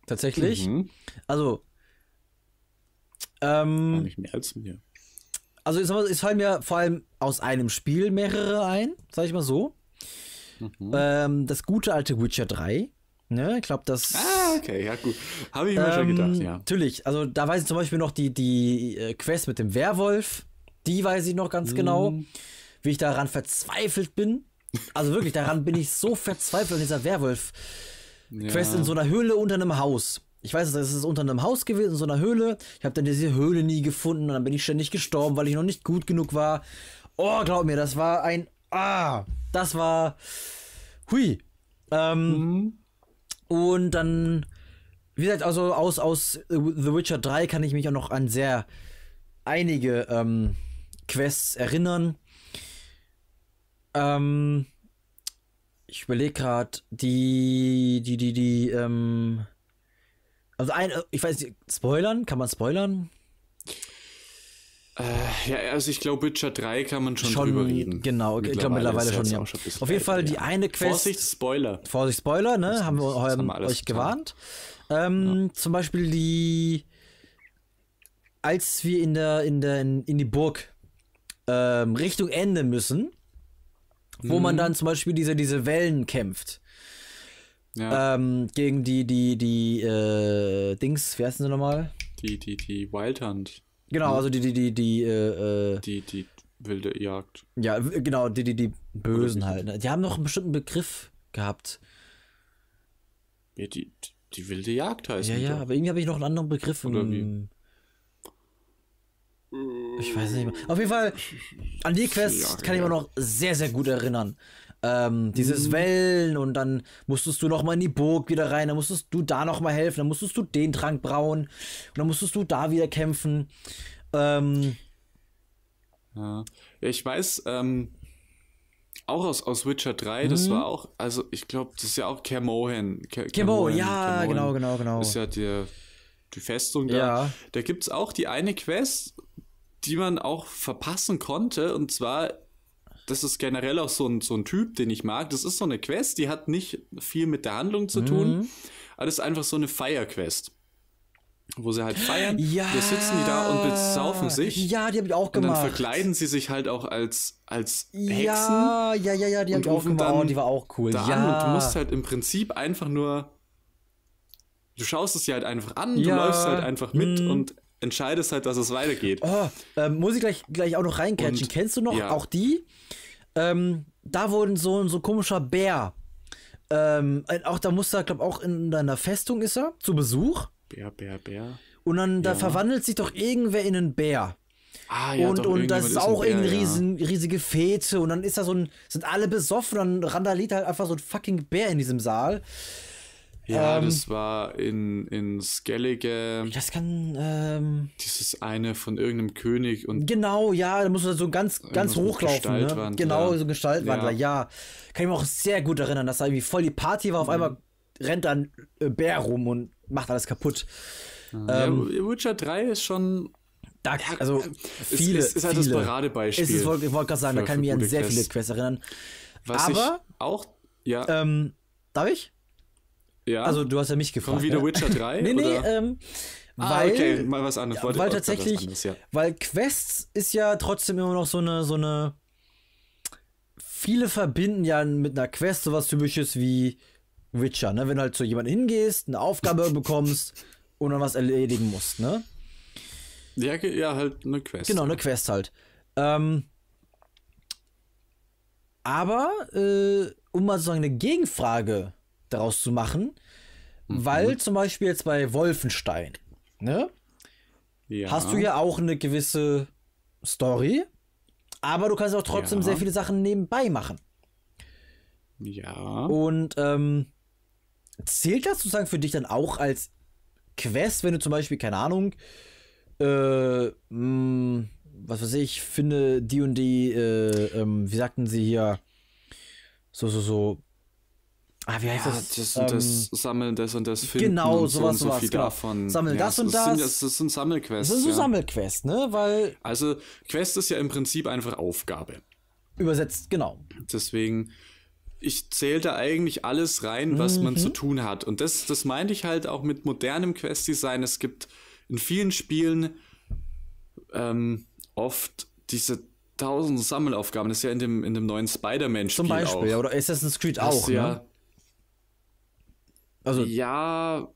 tatsächlich. Mhm. Also, ähm, nicht mehr als mir. Also es fallen mir vor allem aus einem Spiel mehrere ein, sag ich mal so. Mhm. Ähm, das gute alte Witcher 3. Ne? Ich glaube, das. Ah, okay, ja, gut. Habe ich mir ähm, schon gedacht, ja. Natürlich, also da weiß ich zum Beispiel noch die, die äh, Quest mit dem Werwolf. Die weiß ich noch ganz mhm. genau, wie ich daran verzweifelt bin. Also wirklich, daran bin ich so verzweifelt an dieser Werwolf-Quest ja. in so einer Höhle unter einem Haus. Ich weiß, es ist unter einem Haus gewesen, in so einer Höhle. Ich habe dann diese Höhle nie gefunden und dann bin ich ständig gestorben, weil ich noch nicht gut genug war. Oh, glaub mir, das war ein Ah, das war. Hui. Ähm, mhm. Und dann, wie gesagt, also aus, aus The Witcher 3 kann ich mich auch noch an sehr einige ähm, Quests erinnern. Ähm, ich überlege gerade, die, die, die, die, ähm, also ein, äh, ich weiß nicht, spoilern? Kann man spoilern? Äh, ja, also ich glaube, Witcher 3 kann man schon, schon drüber reden. Genau, ich glaube mittlerweile schon, ja. schon Auf jeden Fall die ja. eine Quest. Vorsicht, Spoiler. Vorsicht, Spoiler, ne? Das haben wir, haben wir euch getan. gewarnt. Ähm, ja. Zum Beispiel die. Als wir in der, in der, in, in die Burg ähm, Richtung Ende müssen, wo mhm. man dann zum Beispiel diese, diese Wellen kämpft. Ja. Ähm, gegen die, die, die, äh, Dings, wie heißen sie nochmal? Die, die, die Wild Hunt. Genau, hm. also die, die, die, die, äh, äh die, die wilde Jagd. Ja, genau, die, die, die Bösen halt. Ne? Die haben noch einen bestimmten Begriff gehabt. Ja, die, die wilde Jagd heißt Ja, ja, doch. aber irgendwie habe ich noch einen anderen Begriff. Oder wie? Ich weiß nicht mehr. Auf jeden Fall, an die Quest ja, kann ich ja. mich noch sehr, sehr gut erinnern. Ähm, dieses mhm. Wellen und dann musstest du nochmal in die Burg wieder rein, dann musstest du da nochmal helfen, dann musstest du den Trank brauen und dann musstest du da wieder kämpfen. Ähm, ja. Ich weiß, ähm, auch aus, aus Witcher 3, mhm. das war auch, also ich glaube, das ist ja auch Kermohan. Ker ja, Kermohan. genau, genau, genau. Das ist ja die, die Festung da. Ja. Da gibt es auch die eine Quest, die man auch verpassen konnte, und zwar das ist generell auch so ein, so ein Typ, den ich mag. Das ist so eine Quest, die hat nicht viel mit der Handlung zu tun, mhm. aber das ist einfach so eine Fire-Quest. Wo sie halt feiern, ja. da sitzen die da und besaufen sich. Ja, die habe ich auch gemacht. Und dann verkleiden sie sich halt auch als, als Hexen. Ja, ja, ja, ja die habe ich auch gemacht. Oh, die war auch cool. ja. und du musst halt im Prinzip einfach nur du schaust es dir halt einfach an, ja. du läufst halt einfach mit mhm. und entscheidest halt, dass es weitergeht. Oh, äh, muss ich gleich, gleich auch noch reincatchen. Und, Kennst du noch ja. auch die? Ähm, da wurden so ein so komischer Bär. Ähm, äh, auch da muss er, glaube auch in deiner Festung ist er zu Besuch. Bär, Bär, Bär. Und dann ja. verwandelt sich doch irgendwer in einen Bär. Ah, ja, und doch, und das ist auch irgendeine ja. riesige Fete und dann ist da so ein, sind alle besoffen, dann randaliert halt einfach so ein fucking Bär in diesem Saal. Ja, ähm, das war in, in Skellige. Das kann. Ähm, dieses eine von irgendeinem König und. Genau, ja, da muss man so ganz, ganz hochlaufen. Ne? Genau, so Gestaltwandler, ja. ja. Kann ich mir auch sehr gut erinnern, dass da irgendwie voll die Party war. Auf mhm. einmal rennt dann äh, Bär rum und macht alles kaputt. Ja, ähm, Witcher 3 ist schon. Da, also ja, viele. Es ist, ist halt viele. das Paradebeispiel. Ist, ich wollte gerade sagen, für, da kann ich mich an sehr Quest. viele Quests erinnern. Was Aber. auch. Ja. Ähm, darf ich? Ja. Also du hast ja mich gefragt. Kommt wieder ja? Ne? Witcher 3? nee, nee, oder? ähm. Ah, weil, okay, mal was anderes. Wollte weil tatsächlich, anderes, ja. weil Quests ist ja trotzdem immer noch so eine, so eine. Viele verbinden ja mit einer Quest sowas typisches wie Witcher, ne? Wenn du halt zu jemandem hingehst, eine Aufgabe bekommst und dann was erledigen musst, ne? Ja, ja, halt eine Quest. Genau, eine Quest halt. Ähm, aber, äh, um mal sozusagen eine Gegenfrage zu daraus zu machen. Mhm. Weil zum Beispiel jetzt bei Wolfenstein, ne? Ja. Hast du ja auch eine gewisse Story, aber du kannst auch trotzdem ja. sehr viele Sachen nebenbei machen. Ja. Und ähm, zählt das sozusagen für dich dann auch als Quest, wenn du zum Beispiel, keine Ahnung, äh, mh, hm, was weiß ich, finde die und die, äh, ähm, wie sagten sie hier, so, so, so, Ah, wie heißt ja, das? Das und ähm, sammeln das und das finden. Genau, und sowas, so, und so genau. davon. Sammeln ja, das und das. Sind, das sind Sammelquests. Das ist so ja. Sammelquest, ne? Weil. Also, Quest ist ja im Prinzip einfach Aufgabe. Übersetzt, genau. Deswegen, ich zählte eigentlich alles rein, was mhm. man zu mhm. tun hat. Und das, das meinte ich halt auch mit modernem Quest-Design. Es gibt in vielen Spielen ähm, oft diese tausend Sammelaufgaben. Das ist ja in dem, in dem neuen Spider-Man-Spiel. Zum Beispiel, auch. oder Assassin's Creed auch. Ja, ne? Also ja,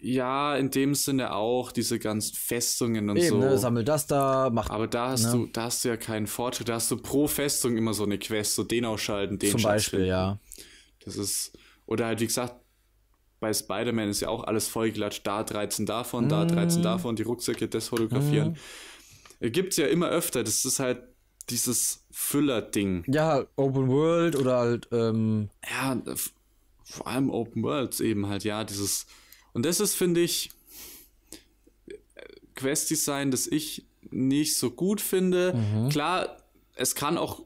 ja, in dem Sinne auch diese ganzen Festungen und eben, so. Ne, sammel das da, mach. Aber da hast ne? du, da hast du ja keinen Fortschritt. Da hast du pro Festung immer so eine Quest, so den ausschalten, den Zum Beispiel, finden. ja. Das ist oder halt wie gesagt bei Spider-Man ist ja auch alles vollgelatscht. Da 13 davon, mm. da 13 mhm. davon, die Rucksäcke, das fotografieren. Mm. Gibt's ja immer öfter. Das ist halt dieses Füller-Ding. Ja, Open World oder halt. Ähm ja, vor allem Open Worlds eben halt, ja, dieses. Und das ist, finde ich, äh, Quest-Design, das ich nicht so gut finde. Mhm. Klar, es kann auch,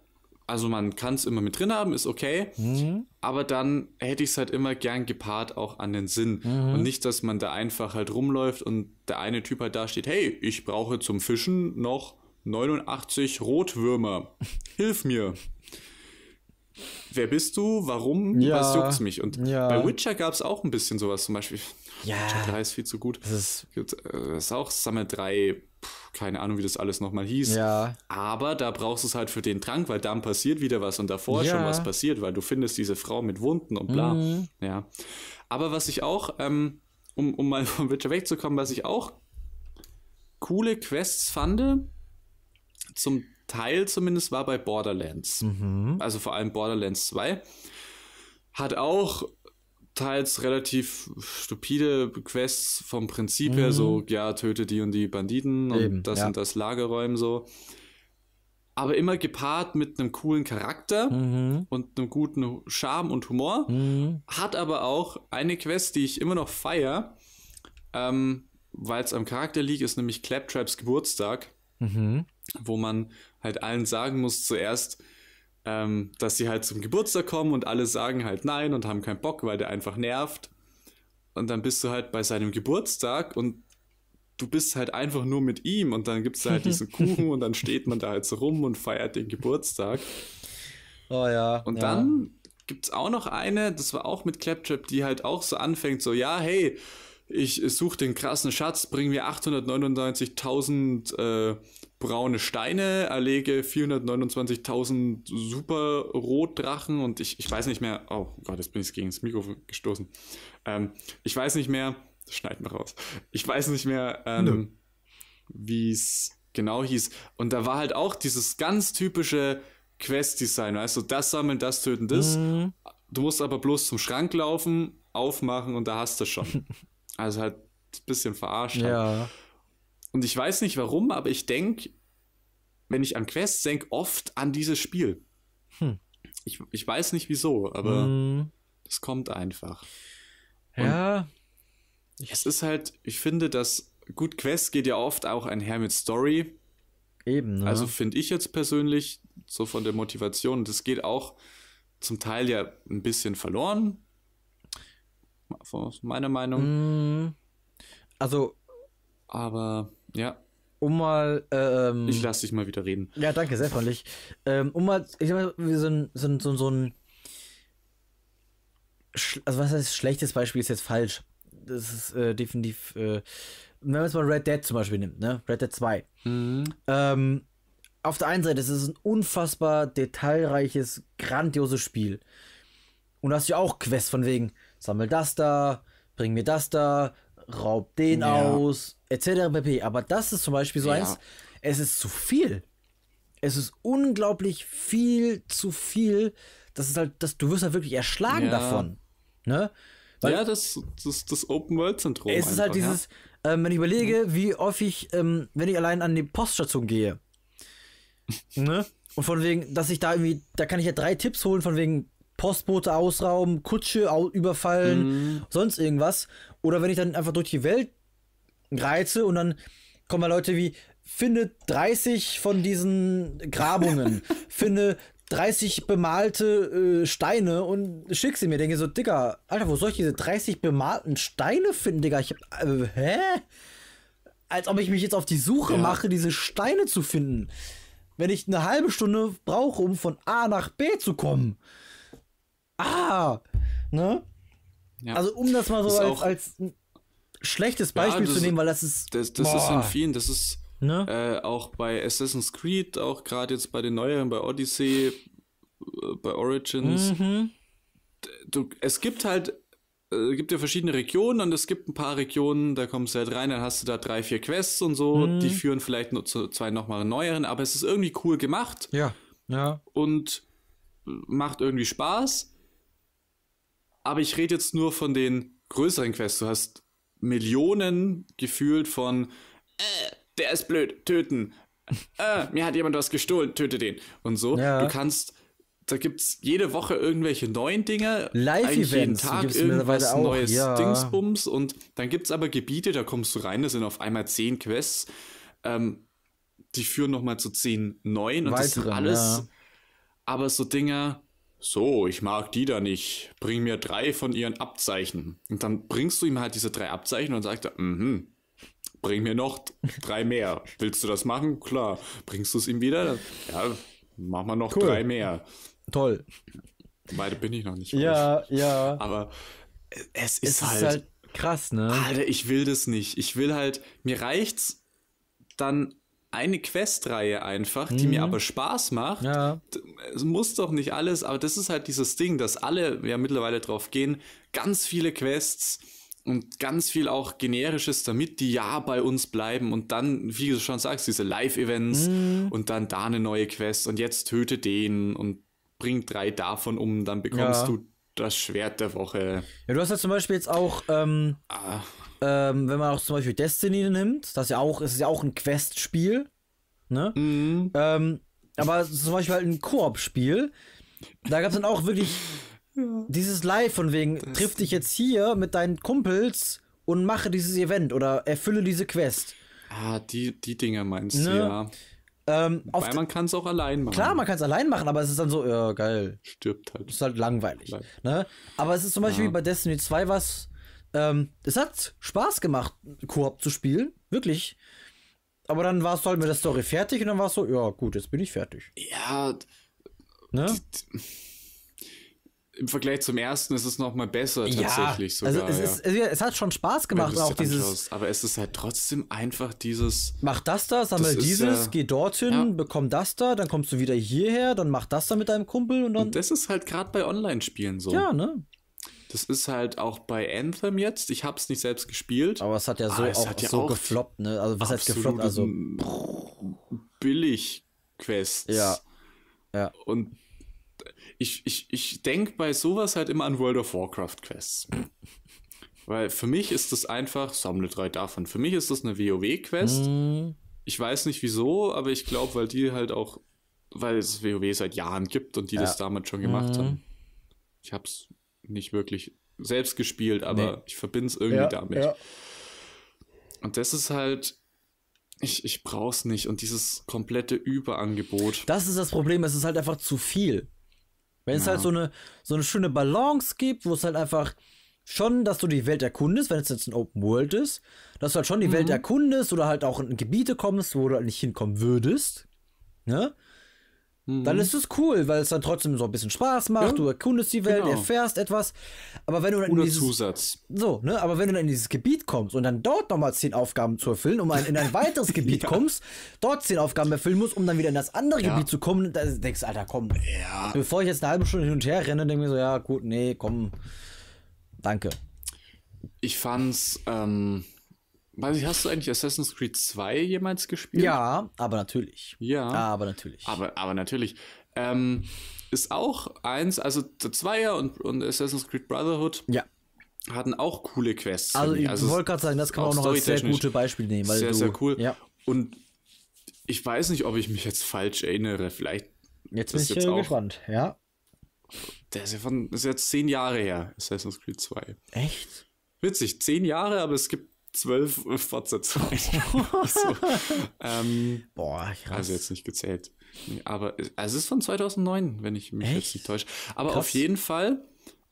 also man kann es immer mit drin haben, ist okay. Mhm. Aber dann hätte ich es halt immer gern gepaart auch an den Sinn. Mhm. Und nicht, dass man da einfach halt rumläuft und der eine Typ halt da steht, hey, ich brauche zum Fischen noch 89 Rotwürmer. Hilf mir wer bist du, warum, ja. was juckt's mich? Und ja. bei Witcher gab es auch ein bisschen sowas, zum Beispiel. Ja. Witcher 3 ist viel zu gut. Das ist, äh, das ist auch Summer 3, pff, keine Ahnung, wie das alles nochmal hieß. Ja. Aber da brauchst du es halt für den Trank, weil dann passiert wieder was und davor ja. schon was passiert, weil du findest diese Frau mit Wunden und bla. Mhm. Ja. Aber was ich auch, ähm, um, um mal von Witcher wegzukommen, was ich auch coole Quests fand, zum Teil zumindest war bei Borderlands. Mhm. Also vor allem Borderlands 2. Hat auch teils relativ stupide Quests vom Prinzip mhm. her, so, ja, töte die und die Banditen und Eben, das ja. und das Lagerräumen so. Aber immer gepaart mit einem coolen Charakter mhm. und einem guten Charme und Humor. Mhm. Hat aber auch eine Quest, die ich immer noch feier, ähm, weil es am Charakter liegt, ist nämlich Claptraps Geburtstag. Mhm wo man halt allen sagen muss zuerst, ähm, dass sie halt zum Geburtstag kommen und alle sagen halt nein und haben keinen Bock, weil der einfach nervt. Und dann bist du halt bei seinem Geburtstag und du bist halt einfach nur mit ihm und dann gibt es halt diesen Kuchen und dann steht man da halt so rum und feiert den Geburtstag. Oh ja. Und ja. dann gibt es auch noch eine, das war auch mit Claptrap, die halt auch so anfängt, so ja, hey, ich suche den krassen Schatz, bring mir 899.000 äh, braune Steine, erlege 429.000 super Rotdrachen und ich, ich weiß nicht mehr, oh Gott, jetzt bin ich gegen das Mikrofon gestoßen. Ähm, ich weiß nicht mehr, Das schneiden wir raus. Ich weiß nicht mehr, ähm, wie es genau hieß. Und da war halt auch dieses ganz typische Quest-Design, weißt du, das sammeln, das töten, das. Mhm. Du musst aber bloß zum Schrank laufen, aufmachen und da hast du schon. also halt ein bisschen verarscht. Ja. Halt. Und ich weiß nicht warum, aber ich denke, wenn ich an Quests denke, oft an dieses Spiel. Hm. Ich, ich weiß nicht wieso, aber hm. kommt einfach. Und ja. es ist halt, ich finde, dass gut Quest geht ja oft auch einher mit Story. Eben. Ne? Also finde ich jetzt persönlich so von der Motivation, das geht auch zum Teil ja ein bisschen verloren. Aus meiner Meinung. Hm. Also. Aber ja. Um mal. Ähm, ich lass dich mal wieder reden. Ja, danke, sehr freundlich. Ähm, um mal, ich sag mal, so ein, so so so ein also was heißt schlechtes Beispiel ist jetzt falsch. Das ist äh, definitiv. Äh, wenn man jetzt mal Red Dead zum Beispiel nimmt, ne? Red Dead 2. Mhm. Ähm, auf der einen Seite es ist es ein unfassbar detailreiches, grandioses Spiel. Und da hast du ja auch Quests von wegen, sammel das da, bring mir das da, raub den ja. aus, etc. pp. Aber das ist zum Beispiel so ja. eins, es ist zu viel. Es ist unglaublich viel zu viel. Das ist halt, das, du wirst halt wirklich erschlagen ja. davon. Ne? Weil ja, das, das, das Open World Syndrom. Es einfach, ist halt dieses, ähm, wenn ich überlege, mhm. wie oft ich, ähm, wenn ich allein an die Poststation gehe, ne? Und von wegen, dass ich da irgendwie, da kann ich ja drei Tipps holen, von wegen Postbote ausrauben, Kutsche überfallen, mhm. sonst irgendwas. Oder wenn ich dann einfach durch die Welt reize und dann kommen mal Leute wie, finde 30 von diesen Grabungen, finde 30 bemalte äh, Steine und schick sie mir. Denke so, Digga, Alter, wo soll ich diese 30 bemalten Steine finden, Digga? Ich, äh, hä? Als ob ich mich jetzt auf die Suche ja. mache, diese Steine zu finden. Wenn ich eine halbe Stunde brauche, um von A nach B zu kommen. Mhm ah, ne? Ja. Also um das mal so als, als, schlechtes Beispiel ja, zu nehmen, weil das ist. Das, das ist in vielen, das ist ne? äh, auch bei Assassin's Creed, auch gerade jetzt bei den neueren, bei Odyssey, äh, bei Origins. Mhm. Du, es gibt halt, es äh, gibt ja verschiedene Regionen und es gibt ein paar Regionen, da kommst du halt rein, dann hast du da drei, vier Quests und so, mhm. die führen vielleicht nur zu zwei nochmal neueren, aber es ist irgendwie cool gemacht. Ja. Ja. Und macht irgendwie Spaß. Aber ich rede jetzt nur von den größeren Quests. Du hast Millionen gefühlt von, äh, der ist blöd, töten. Äh, mir hat jemand was gestohlen, töte den. Und so. Ja. Du kannst, da gibt es jede Woche irgendwelche neuen Dinge. Live-Events. Jeden Tag irgendwas Neues ja. Dingsbums. Und dann gibt es aber Gebiete, da kommst du rein, das sind auf einmal zehn Quests. Ähm, die führen nochmal zu zehn neuen. Und Weitere, das sind alles. Ja. Aber so Dinger, so, ich mag die da nicht, bring mir drei von ihren Abzeichen. Und dann bringst du ihm halt diese drei Abzeichen und sagst, mhm, bring mir noch drei mehr. Willst du das machen? Klar. Bringst du es ihm wieder? Ja, mach mal noch cool. drei mehr. Toll. Weiter bin ich noch nicht. Ja, ruhig. ja. Aber es ist, es halt, halt krass, ne? Alter, ich will das nicht. Ich will halt, mir reicht's dann eine Questreihe einfach, die mhm. mir aber Spaß macht. Ja. Es muss doch nicht alles, aber das ist halt dieses Ding, dass alle ja mittlerweile drauf gehen, ganz viele Quests und ganz viel auch generisches damit, die ja bei uns bleiben und dann, wie du schon sagst, diese Live-Events mhm. und dann da eine neue Quest und jetzt töte den und bring drei davon um, dann bekommst ja. du das Schwert der Woche. Ja, du hast ja zum Beispiel jetzt auch ähm, ah ähm, wenn man auch zum Beispiel Destiny nimmt, das ja auch, ist ja auch ein Quest-Spiel, ne? Mhm. Ähm, aber zum Beispiel halt ein Koop-Spiel, da gab es dann auch wirklich ja. dieses Live von wegen, triff dich jetzt hier mit deinen Kumpels und mache dieses Event oder erfülle diese Quest. Ah, die, die Dinger meinst ne? du, ja. Ähm, Weil man kann es auch allein machen. Klar, man kann es allein machen, aber es ist dann so, ja, geil. Stirbt halt. Ist halt langweilig. Ne? Aber es ist zum Beispiel ja. bei Destiny 2 was, ähm, es hat Spaß gemacht, Koop zu spielen. Wirklich. Aber dann war es halt mit der Story fertig und dann war es so, ja, gut, jetzt bin ich fertig. Ja. Ne? Im Vergleich zum ersten ist es nochmal besser ja, tatsächlich also sogar. Also es, ja. ist, also es hat schon Spaß gemacht, auch dieses. Aber es ist halt trotzdem einfach dieses. Mach das da, sammel das dieses, ja, geh dorthin, bekomm das da, dann kommst du wieder hierher, dann mach das da mit deinem Kumpel und dann. Und das ist halt gerade bei Online-Spielen so. Ja, ne? Das ist halt auch bei Anthem jetzt. Ich habe es nicht selbst gespielt. Aber es hat ja so, ah, auch, ja so auch gefloppt, ne? Also was heißt gefloppt? Also billig Quests. Ja. Ja. Und ich, ich, ich denke bei sowas halt immer an World of Warcraft Quests. Weil für mich ist das einfach, sammle drei davon. Für mich ist das eine WoW-Quest. Hm. Ich weiß nicht wieso, aber ich glaube, weil die halt auch, weil es WoW seit Jahren gibt und die ja. das damals schon gemacht hm. haben. Mhm. Ich hab's nicht wirklich selbst gespielt, aber nee. ich verbinde es irgendwie ja, damit. Ja. Und das ist halt, ich, ich brauch's nicht. Und dieses komplette Überangebot. Das ist das Problem, es ist halt einfach zu viel. Wenn es ja. halt so eine, so eine schöne Balance gibt, wo es halt einfach schon, dass du die Welt erkundest, wenn es jetzt ein Open World ist, dass du halt schon die mhm. Welt erkundest oder halt auch in Gebiete kommst, wo du halt nicht hinkommen würdest. Ne? Mhm. Dann ist es cool, weil es dann trotzdem so ein bisschen Spaß macht. Ja? Du erkundest die Welt, genau. erfährst etwas. Aber wenn du dann in dieses, Zusatz. So, ne? Aber wenn du dann in dieses Gebiet kommst und dann dort nochmal zehn Aufgaben zu erfüllen, um ein, in ein weiteres Gebiet ja. kommst, dort zehn Aufgaben erfüllen musst, um dann wieder in das andere ja. Gebiet zu kommen, da denkst du, Alter, komm. Bevor ich jetzt eine halbe Stunde hin und her renne, denke ich mir so, ja, gut, nee, komm. Danke. Ich fand's, ähm, Weiß ich, hast du eigentlich Assassin's Creed 2 jemals gespielt? Ja, aber natürlich. Ja. Aber natürlich. Aber, aber natürlich. Ähm, ist auch eins, also der Zweier und, und Assassin's Creed Brotherhood. Ja hatten auch coole Quests. Also ich also wollte gerade sagen, das kann man auch, noch als sehr gute Beispiel nehmen. sehr, du, sehr cool. Ja. Und ich weiß nicht, ob ich mich jetzt falsch erinnere. Vielleicht jetzt bin ich äh, jetzt auch, gespannt, ja. Der ist ja von ist jetzt zehn Jahre her, Assassin's Creed 2. Echt? Witzig, zehn Jahre, aber es gibt zwölf Fortsetzungen. so, ähm, Boah, krass. Also jetzt nicht gezählt. Aber also es ist von 2009, wenn ich mich Echt? jetzt nicht täusche. Aber krass. auf jeden Fall,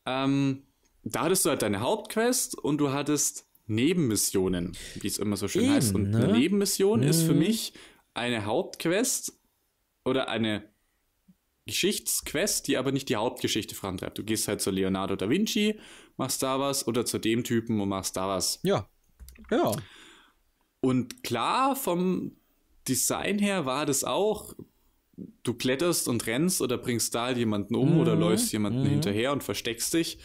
ähm, da hattest du halt deine Hauptquest und du hattest Nebenmissionen, wie es immer so schön Eben, heißt. Und ne? eine Nebenmission mhm. ist für mhm. mich eine Hauptquest oder eine Geschichtsquest, die aber nicht die Hauptgeschichte vorantreibt. Du gehst halt zu Leonardo da Vinci, machst da was oder zu dem Typen und machst da was. Ja. Ja. Genau. Und klar, vom Design her war das auch, du kletterst und rennst oder bringst da jemanden um mhm. oder läufst jemanden mhm. hinterher und versteckst dich.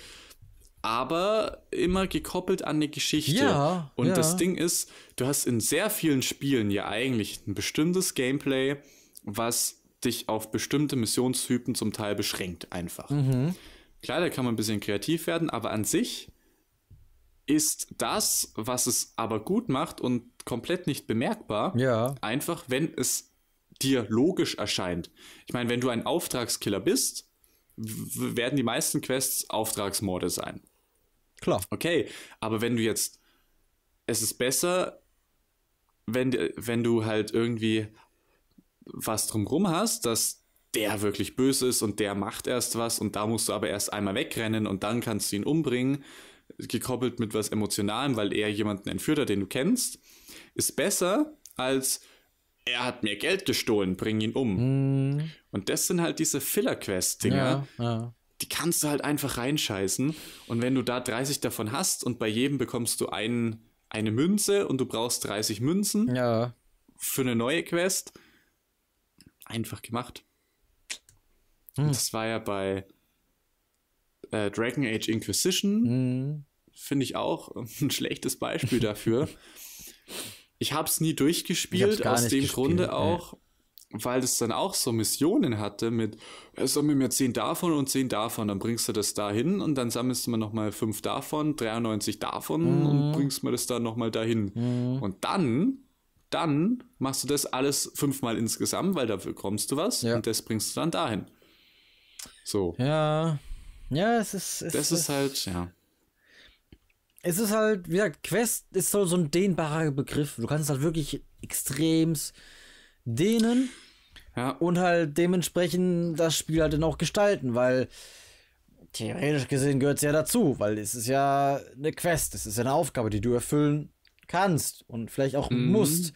Aber immer gekoppelt an eine Geschichte. Ja, und ja. das Ding ist, du hast in sehr vielen Spielen ja eigentlich ein bestimmtes Gameplay, was dich auf bestimmte Missionstypen zum Teil beschränkt einfach. Mhm. Klar, da kann man ein bisschen kreativ werden, aber an sich ist das, was es aber gut macht und komplett nicht bemerkbar, ja. einfach, wenn es dir logisch erscheint. Ich meine, wenn du ein Auftragskiller bist, werden die meisten Quests Auftragsmorde sein. Klar. Okay, aber wenn du jetzt, es ist besser, wenn, wenn du halt irgendwie was drumrum hast, dass der wirklich böse ist und der macht erst was und da musst du aber erst einmal wegrennen und dann kannst du ihn umbringen gekoppelt mit was Emotionalem, weil er jemanden entführt hat, den du kennst, ist besser als er hat mir Geld gestohlen, bring ihn um. Mm. Und das sind halt diese Filler-Quest-Dinger. Ja, ja. Die kannst du halt einfach reinscheißen. Und wenn du da 30 davon hast und bei jedem bekommst du einen, eine Münze und du brauchst 30 Münzen ja. für eine neue Quest, einfach gemacht. Hm. Das war ja bei äh, Dragon Age Inquisition. Mhm. Finde ich auch ein schlechtes Beispiel dafür. ich habe es nie durchgespielt, aus dem gespielt, Grunde auch, weil es dann auch so Missionen hatte mit, äh, sammel mir zehn davon und zehn davon, dann bringst du das dahin und dann sammelst du mir nochmal fünf davon, 93 davon mhm. und bringst mir das dann nochmal dahin. Mhm. Und dann dann machst du das alles fünfmal insgesamt, weil dafür kommst du was ja. und das bringst du dann dahin. So. Ja. Ja, es ist. Es das ist, ist halt, ja. Es ist halt, wie gesagt, Quest ist so, so ein dehnbarer Begriff. Du kannst halt wirklich extrem dehnen ja. und halt dementsprechend das Spiel halt dann auch gestalten, weil theoretisch gesehen gehört es ja dazu, weil es ist ja eine Quest, es ist ja eine Aufgabe, die du erfüllen kannst und vielleicht auch mhm. musst.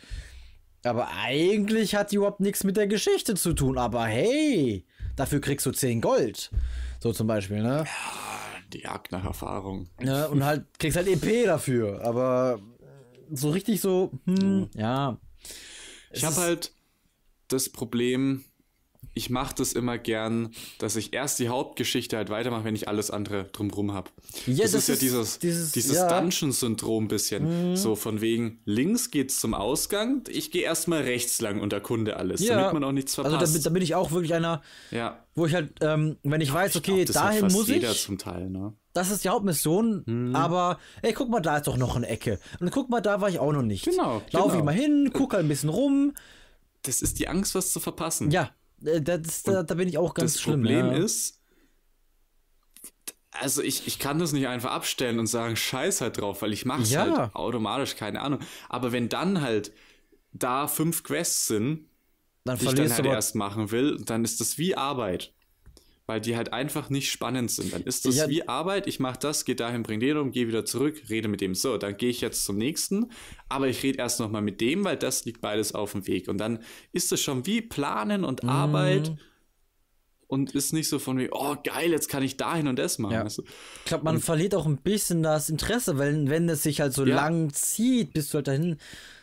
Aber eigentlich hat die überhaupt nichts mit der Geschichte zu tun. Aber hey, dafür kriegst du 10 Gold. So zum Beispiel, ne? Ja, die Jagd nach Erfahrung. Ne? Und halt kriegst halt EP dafür, aber äh, so richtig so, hm, ja. Mhm. ja. Ich habe halt das Problem, ich mache das immer gern, dass ich erst die Hauptgeschichte halt weitermache, wenn ich alles andere drumrum habe. Ja, das, das ist, ist ja dieses, dieses, dieses ja. Dungeon-Syndrom bisschen. Mhm. So von wegen, links geht's zum Ausgang, ich gehe erstmal rechts lang und erkunde alles, ja. damit man auch nichts verpasst. Also da, da bin ich auch wirklich einer, ja. wo ich halt, ähm, wenn ich weiß, ich okay, glaub, dahin muss ich. Teil, ne? Das ist die Hauptmission, mhm. aber ey, guck mal, da ist doch noch eine Ecke. Und guck mal, da war ich auch noch nicht. Genau. Laufe genau. ich mal hin, guck halt ein bisschen rum. Das ist die Angst, was zu verpassen. Ja, äh, das, da, da, bin ich auch ganz das schlimm. Das Problem ja. ist, also ich, ich kann das nicht einfach abstellen und sagen, scheiß halt drauf, weil ich mach's ja. halt automatisch, keine Ahnung. Aber wenn dann halt da fünf Quests sind, dann die ich dann halt erst machen will, dann ist das wie Arbeit weil die halt einfach nicht spannend sind. Dann ist das ja. wie Arbeit, ich mache das, gehe dahin, bringe den um, gehe wieder zurück, rede mit dem. So, dann gehe ich jetzt zum nächsten, aber ich rede erst nochmal mit dem, weil das liegt beides auf dem Weg. Und dann ist das schon wie Planen und mhm. Arbeit. und ist nicht so von wie, oh geil, jetzt kann ich dahin und das machen. Ja. Also, ich glaube, man verliert auch ein bisschen das Interesse, weil wenn es sich halt so ja. lang zieht, bis du halt dahin.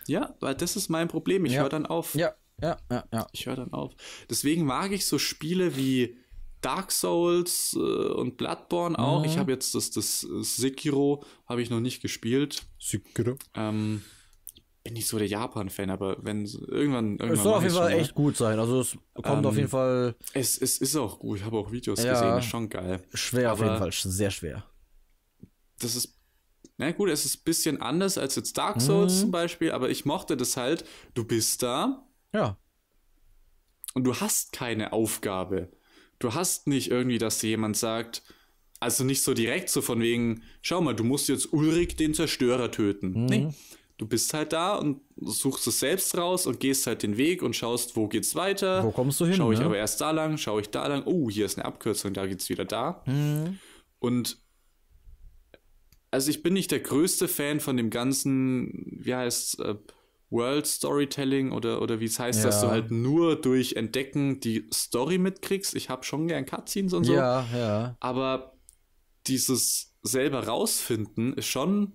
Ja, weil das ist mein Problem. Ich ja. höre dann auf. Ja, ja, ja, ja. Ich höre dann auf. Deswegen mag ich so Spiele wie Dark Souls äh, und Bloodborne auch. Mhm. Ich habe jetzt das, das Sekiro, habe ich noch nicht gespielt. Sekiro. Ähm, bin nicht so der Japan-Fan, aber wenn irgendwann. irgendwann es soll auf jeden Fall echt gut sein. Also es kommt ähm, auf jeden Fall. Es, es ist auch gut. Ich habe auch Videos ja, gesehen, ist schon geil. Schwer aber auf jeden Fall, sehr schwer. Das ist. Na gut, es ist ein bisschen anders als jetzt Dark Souls mhm. zum Beispiel, aber ich mochte das halt. Du bist da. Ja. Und du hast keine Aufgabe du hast nicht irgendwie, dass dir jemand sagt, also nicht so direkt so von wegen, schau mal, du musst jetzt Ulrich den Zerstörer töten. Mhm. Nee. Du bist halt da und suchst es selbst raus und gehst halt den Weg und schaust, wo geht's weiter. Wo kommst du hin? Schaue ich ne? aber erst da lang, schaue ich da lang. Oh, hier ist eine Abkürzung, da geht's wieder da. Mhm. Und also ich bin nicht der größte Fan von dem ganzen, wie heißt äh, World Storytelling oder, oder wie es heißt, ja. dass du halt nur durch Entdecken die Story mitkriegst. Ich habe schon gern Cutscenes und so. Ja, ja. Aber dieses selber rausfinden ist schon.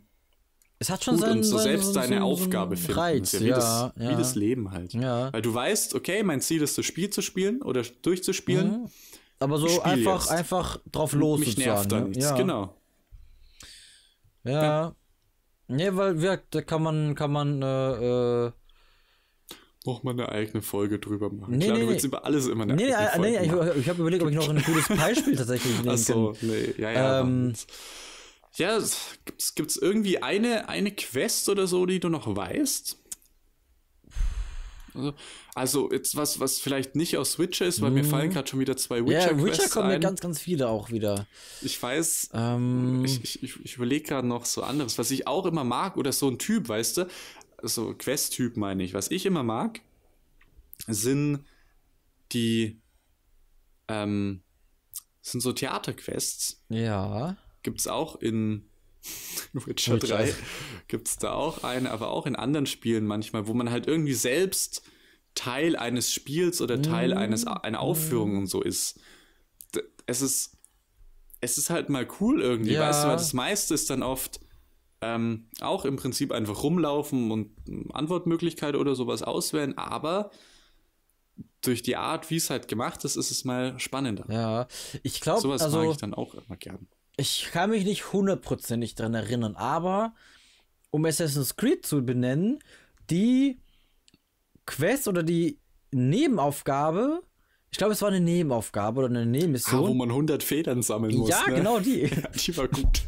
Es hat schon gut seinen, und so selbst so, deine so, Aufgabe finden. Reiz, ja, wie, ja, das, wie das Leben halt. Ja. Weil du weißt, okay, mein Ziel ist, das Spiel zu spielen oder durchzuspielen. Mhm. Aber so einfach, einfach drauf los. Mich nervt da ne? nichts, genau. ja. Nee, weil wir, da kann man, kann man, äh, äh noch mal eine eigene Folge drüber machen. Nee, Klar, nee, du willst nee. über alles immer eine nee, eigene Folge nee, machen. ich, ich habe überlegt, ob ich noch ein gutes Beispiel tatsächlich nehmen Ach so, kann. nee, ja, ja. Ähm, ja, gibt's, gibt's irgendwie eine, eine Quest oder so, die du noch weißt? Also, also jetzt was, was vielleicht nicht aus Witcher ist, weil mm. mir fallen mhm. gerade schon wieder zwei Witcher-Quests Ja, Witcher kommen ein. ja ganz, ganz viele auch wieder. Ich weiß, ähm. ich, ich, ich überlege gerade noch so anderes, was ich auch immer mag oder so ein Typ, weißt du, so Quest-Typ meine ich. Was ich immer mag, sind die, ähm, sind so Theaterquests. Ja. Gibt's auch in Witcher, 3 Gibt's da auch eine, aber auch in anderen Spielen manchmal, wo man halt irgendwie selbst Teil eines Spiels oder Teil mm. eines einer Aufführung und so ist. Es ist es ist halt mal cool irgendwie, ja. weißt du, weil das meiste ist dann oft ähm, auch im Prinzip einfach rumlaufen und Antwortmöglichkeit oder sowas auswählen, aber durch die Art, wie es halt gemacht ist, ist es mal spannender. Ja, ich glaube, sowas also, mag ich dann auch immer gern. Ich kann mich nicht hundertprozentig dran erinnern, aber um Assassin's Creed zu benennen, die Quest oder die Nebenaufgabe. Ich glaube, es war eine Nebenaufgabe oder eine ah, Nebenmission. Ah, wo man 100 Federn sammeln muss. Ja, ne? genau die. Ja, die war gut.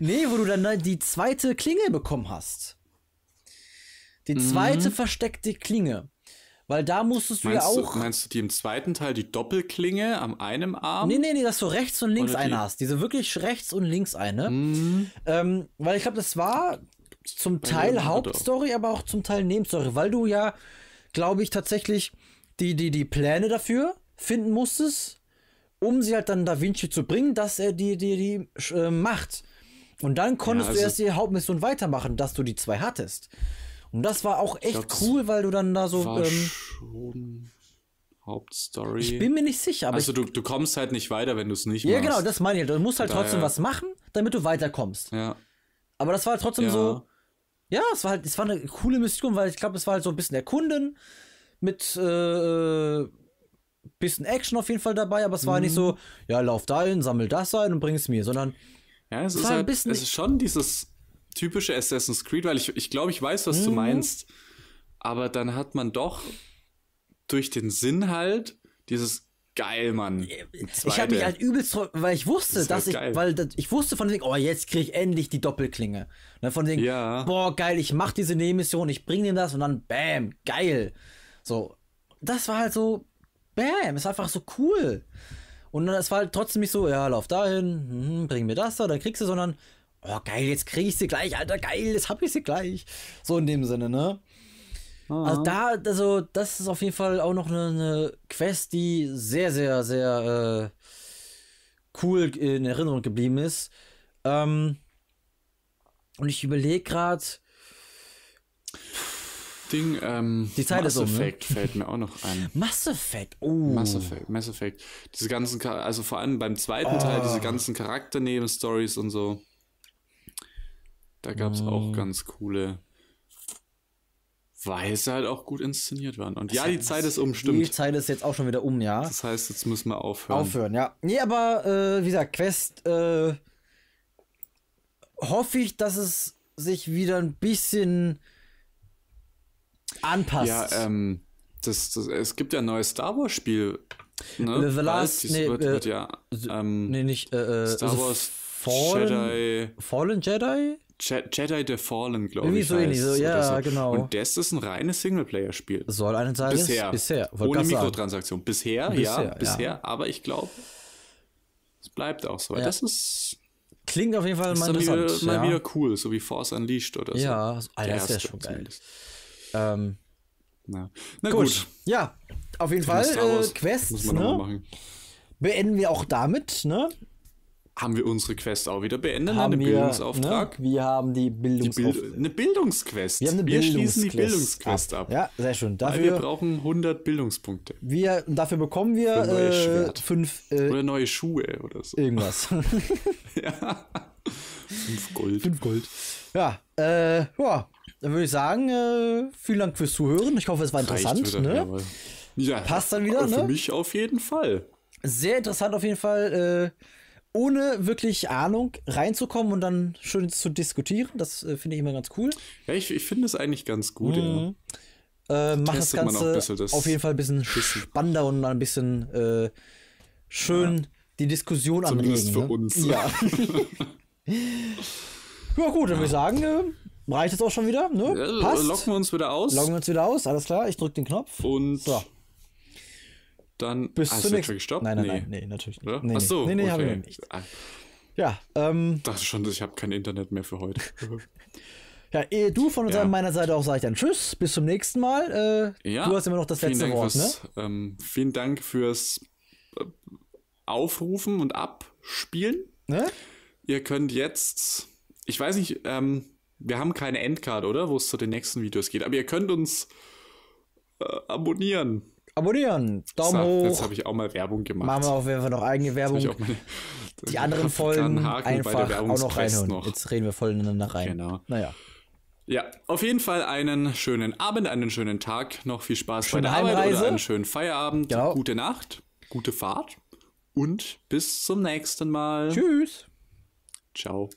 nee, wo du dann die zweite Klinge bekommen hast. Die mhm. zweite mhm. versteckte Klinge. Weil da musstest du meinst ja auch. Du, meinst du die im zweiten Teil die Doppelklinge am einem Arm? Nee, nee, nee, dass du rechts und links Oder eine hast. Diese wirklich rechts und links eine. Mhm. Ähm, weil ich glaube, das war zum Teil ja, Hauptstory, aber auch zum Teil Nebenstory, weil du ja, glaube ich, tatsächlich die, die, die Pläne dafür finden musstest, um sie halt dann Da Vinci zu bringen, dass er die, die, die äh, macht. Und dann konntest ja, also, du erst die Hauptmission weitermachen, dass du die zwei hattest. Und das war auch echt glaub, cool, weil du dann da so. War ähm, schon Hauptstory. Ich bin mir nicht sicher. also ich, du, du kommst halt nicht weiter, wenn du es nicht ja, machst. Ja, genau, das meine ich. Du musst halt Daher. trotzdem was machen, damit du weiterkommst. Ja. Aber das war trotzdem ja. so, ja, es war halt, es war eine coole Mission, weil ich glaube, es war halt so ein bisschen erkunden mit äh, bisschen Action auf jeden Fall dabei, aber es war mhm. nicht so, ja, lauf da hin, sammel das ein und bring es mir, sondern ja, es, es ist halt, ein bisschen es ist schon dieses typische Assassin's Creed, weil ich, ich glaube, ich weiß, was mhm. du meinst, aber dann hat man doch durch den Sinn halt dieses geil, Mann. Äh, ich habe mich halt übelst, weil ich wusste, das dass ich, geil. weil ich wusste von dem Ding, oh, jetzt krieg ich endlich die Doppelklinge. Ne, von dem ja. boah, geil, ich mach diese Nebenmission, ich bring denen das und dann, bam, geil. So, das war halt so, bam, ist einfach so cool. Und dann, es war halt trotzdem nicht so, ja, lauf dahin, mh, bring mir das da, dann kriegst du, sondern, oh, geil, jetzt krieg ich sie gleich, Alter, geil, jetzt hab ich sie gleich. So in dem Sinne, ne? Also ah. Also da, also das ist auf jeden Fall auch noch eine, eine Quest, die sehr, sehr, sehr äh, cool in Erinnerung geblieben ist. Ähm, und ich überlege gerade. Ding, ähm, die Zeit Mass ist um, ne? Effect ne? fällt mir auch noch ein. Mass Effect, oh. Mass Effect, Mass Effect. Diese ganzen, also vor allem beim zweiten oh. Teil, diese ah. ganzen Charakternebenstories und so. Da gab es oh. Mm. auch ganz coole weil sie halt auch gut inszeniert waren. Und das ja, die Zeit ist um, stimmt. Die Zeit ist jetzt auch schon wieder um, ja. Das heißt, jetzt müssen wir aufhören. Aufhören, ja. Nee, aber äh, wie gesagt, Quest äh, hoffe ich, dass es sich wieder ein bisschen anpasst. Ja, ähm, das, das, es gibt ja ein neues Star Wars Spiel. Ne? Äh, The Last, nee, wird, äh, wird, ja, ähm, nee, nicht, äh, äh, Star Wars Fallen Jedi. Fallen Jedi? Jedi The Fallen, glaube ich. so ähnlich, so, ja, so. genau. Und das ist ein reines Singleplayer-Spiel. Soll eine sein? Bisher. bisher. Ohne Mikrotransaktion. Bisher, bisher, ja, bisher. Aber ich glaube, es bleibt auch so. Ja. Das ist. Klingt auf jeden Fall mal interessant. Wieder, mal wieder cool, so wie Force Unleashed oder so. Ja, also, Alter, ist ja schon geil. Ähm, Na, Na gut. gut. Ja, auf jeden Fall äh, Quests. ne? beenden wir auch damit, ne? haben wir unsere Quest auch wieder beendet, haben einen wir, Bildungsauftrag. Ne? Wir haben die Bildungsauftrag. Bild eine Bildungsquest. Wir, haben eine wir Bildungs schließen die Bildungsquest ab. ab. Ja, sehr schön. Dafür, weil wir brauchen 100 Bildungspunkte. Wir, dafür bekommen wir äh, fünf. Äh, oder neue Schuhe oder so. Irgendwas. ja. Fünf Gold. Fünf Gold. Ja, äh, ja. Dann würde ich sagen, äh, vielen Dank fürs Zuhören. Ich hoffe, es war interessant. ne? ja, ja, Passt dann wieder, Für ne? mich auf jeden Fall. Sehr interessant auf jeden Fall. Äh, ohne wirklich Ahnung reinzukommen und dann schön zu diskutieren. Das äh, finde ich immer ganz cool. Ja, ich, ich finde es eigentlich ganz gut, mhm. ja. Äh, macht das Ganze das auf jeden Fall ein bisschen, bisschen. spannender und ein bisschen äh, schön ja. die Diskussion Zumindest anregen. für ne? uns. Ja. ja, gut, dann würde ich sagen, äh, reicht es auch schon wieder. Ne? Ja, Passt. Loggen wir uns wieder aus. Locken wir uns wieder aus, alles klar. Ich drücke den Knopf. Und so. Dann bis hast du nächsten... gestoppt? Nein, nein, nee. nein, nee, natürlich nicht. Ja? Nee, Ach so, nee, nee, okay. habe ich nicht. Ah. Ja, ähm. Das ist schon, ich habe kein Internet mehr für heute. ja, ehe du von ja. meiner Seite auch sage ich dann Tschüss, bis zum nächsten Mal. Äh, ja, du hast immer noch das letzte Wort, fürs, ne? Ähm, vielen Dank fürs äh, Aufrufen und Abspielen. Ne? Ihr könnt jetzt, ich weiß nicht, ähm, wir haben keine Endcard, oder? Wo es zu den nächsten Videos geht. Aber ihr könnt uns äh, abonnieren abonnieren. Daumen so, hoch. Jetzt habe ich auch mal Werbung gemacht. Machen wir auf jeden Fall noch eigene Werbung. Meine, die anderen Folgen einfach auch noch reinhören. Noch. Jetzt reden wir voll ineinander rein. Genau. Naja. Ja, auf jeden Fall einen schönen Abend, einen schönen Tag, noch viel Spaß Schöne bei der Heimreise. Arbeit oder einen schönen Feierabend, genau. gute Nacht, gute Fahrt und bis zum nächsten Mal. Tschüss. Ciao.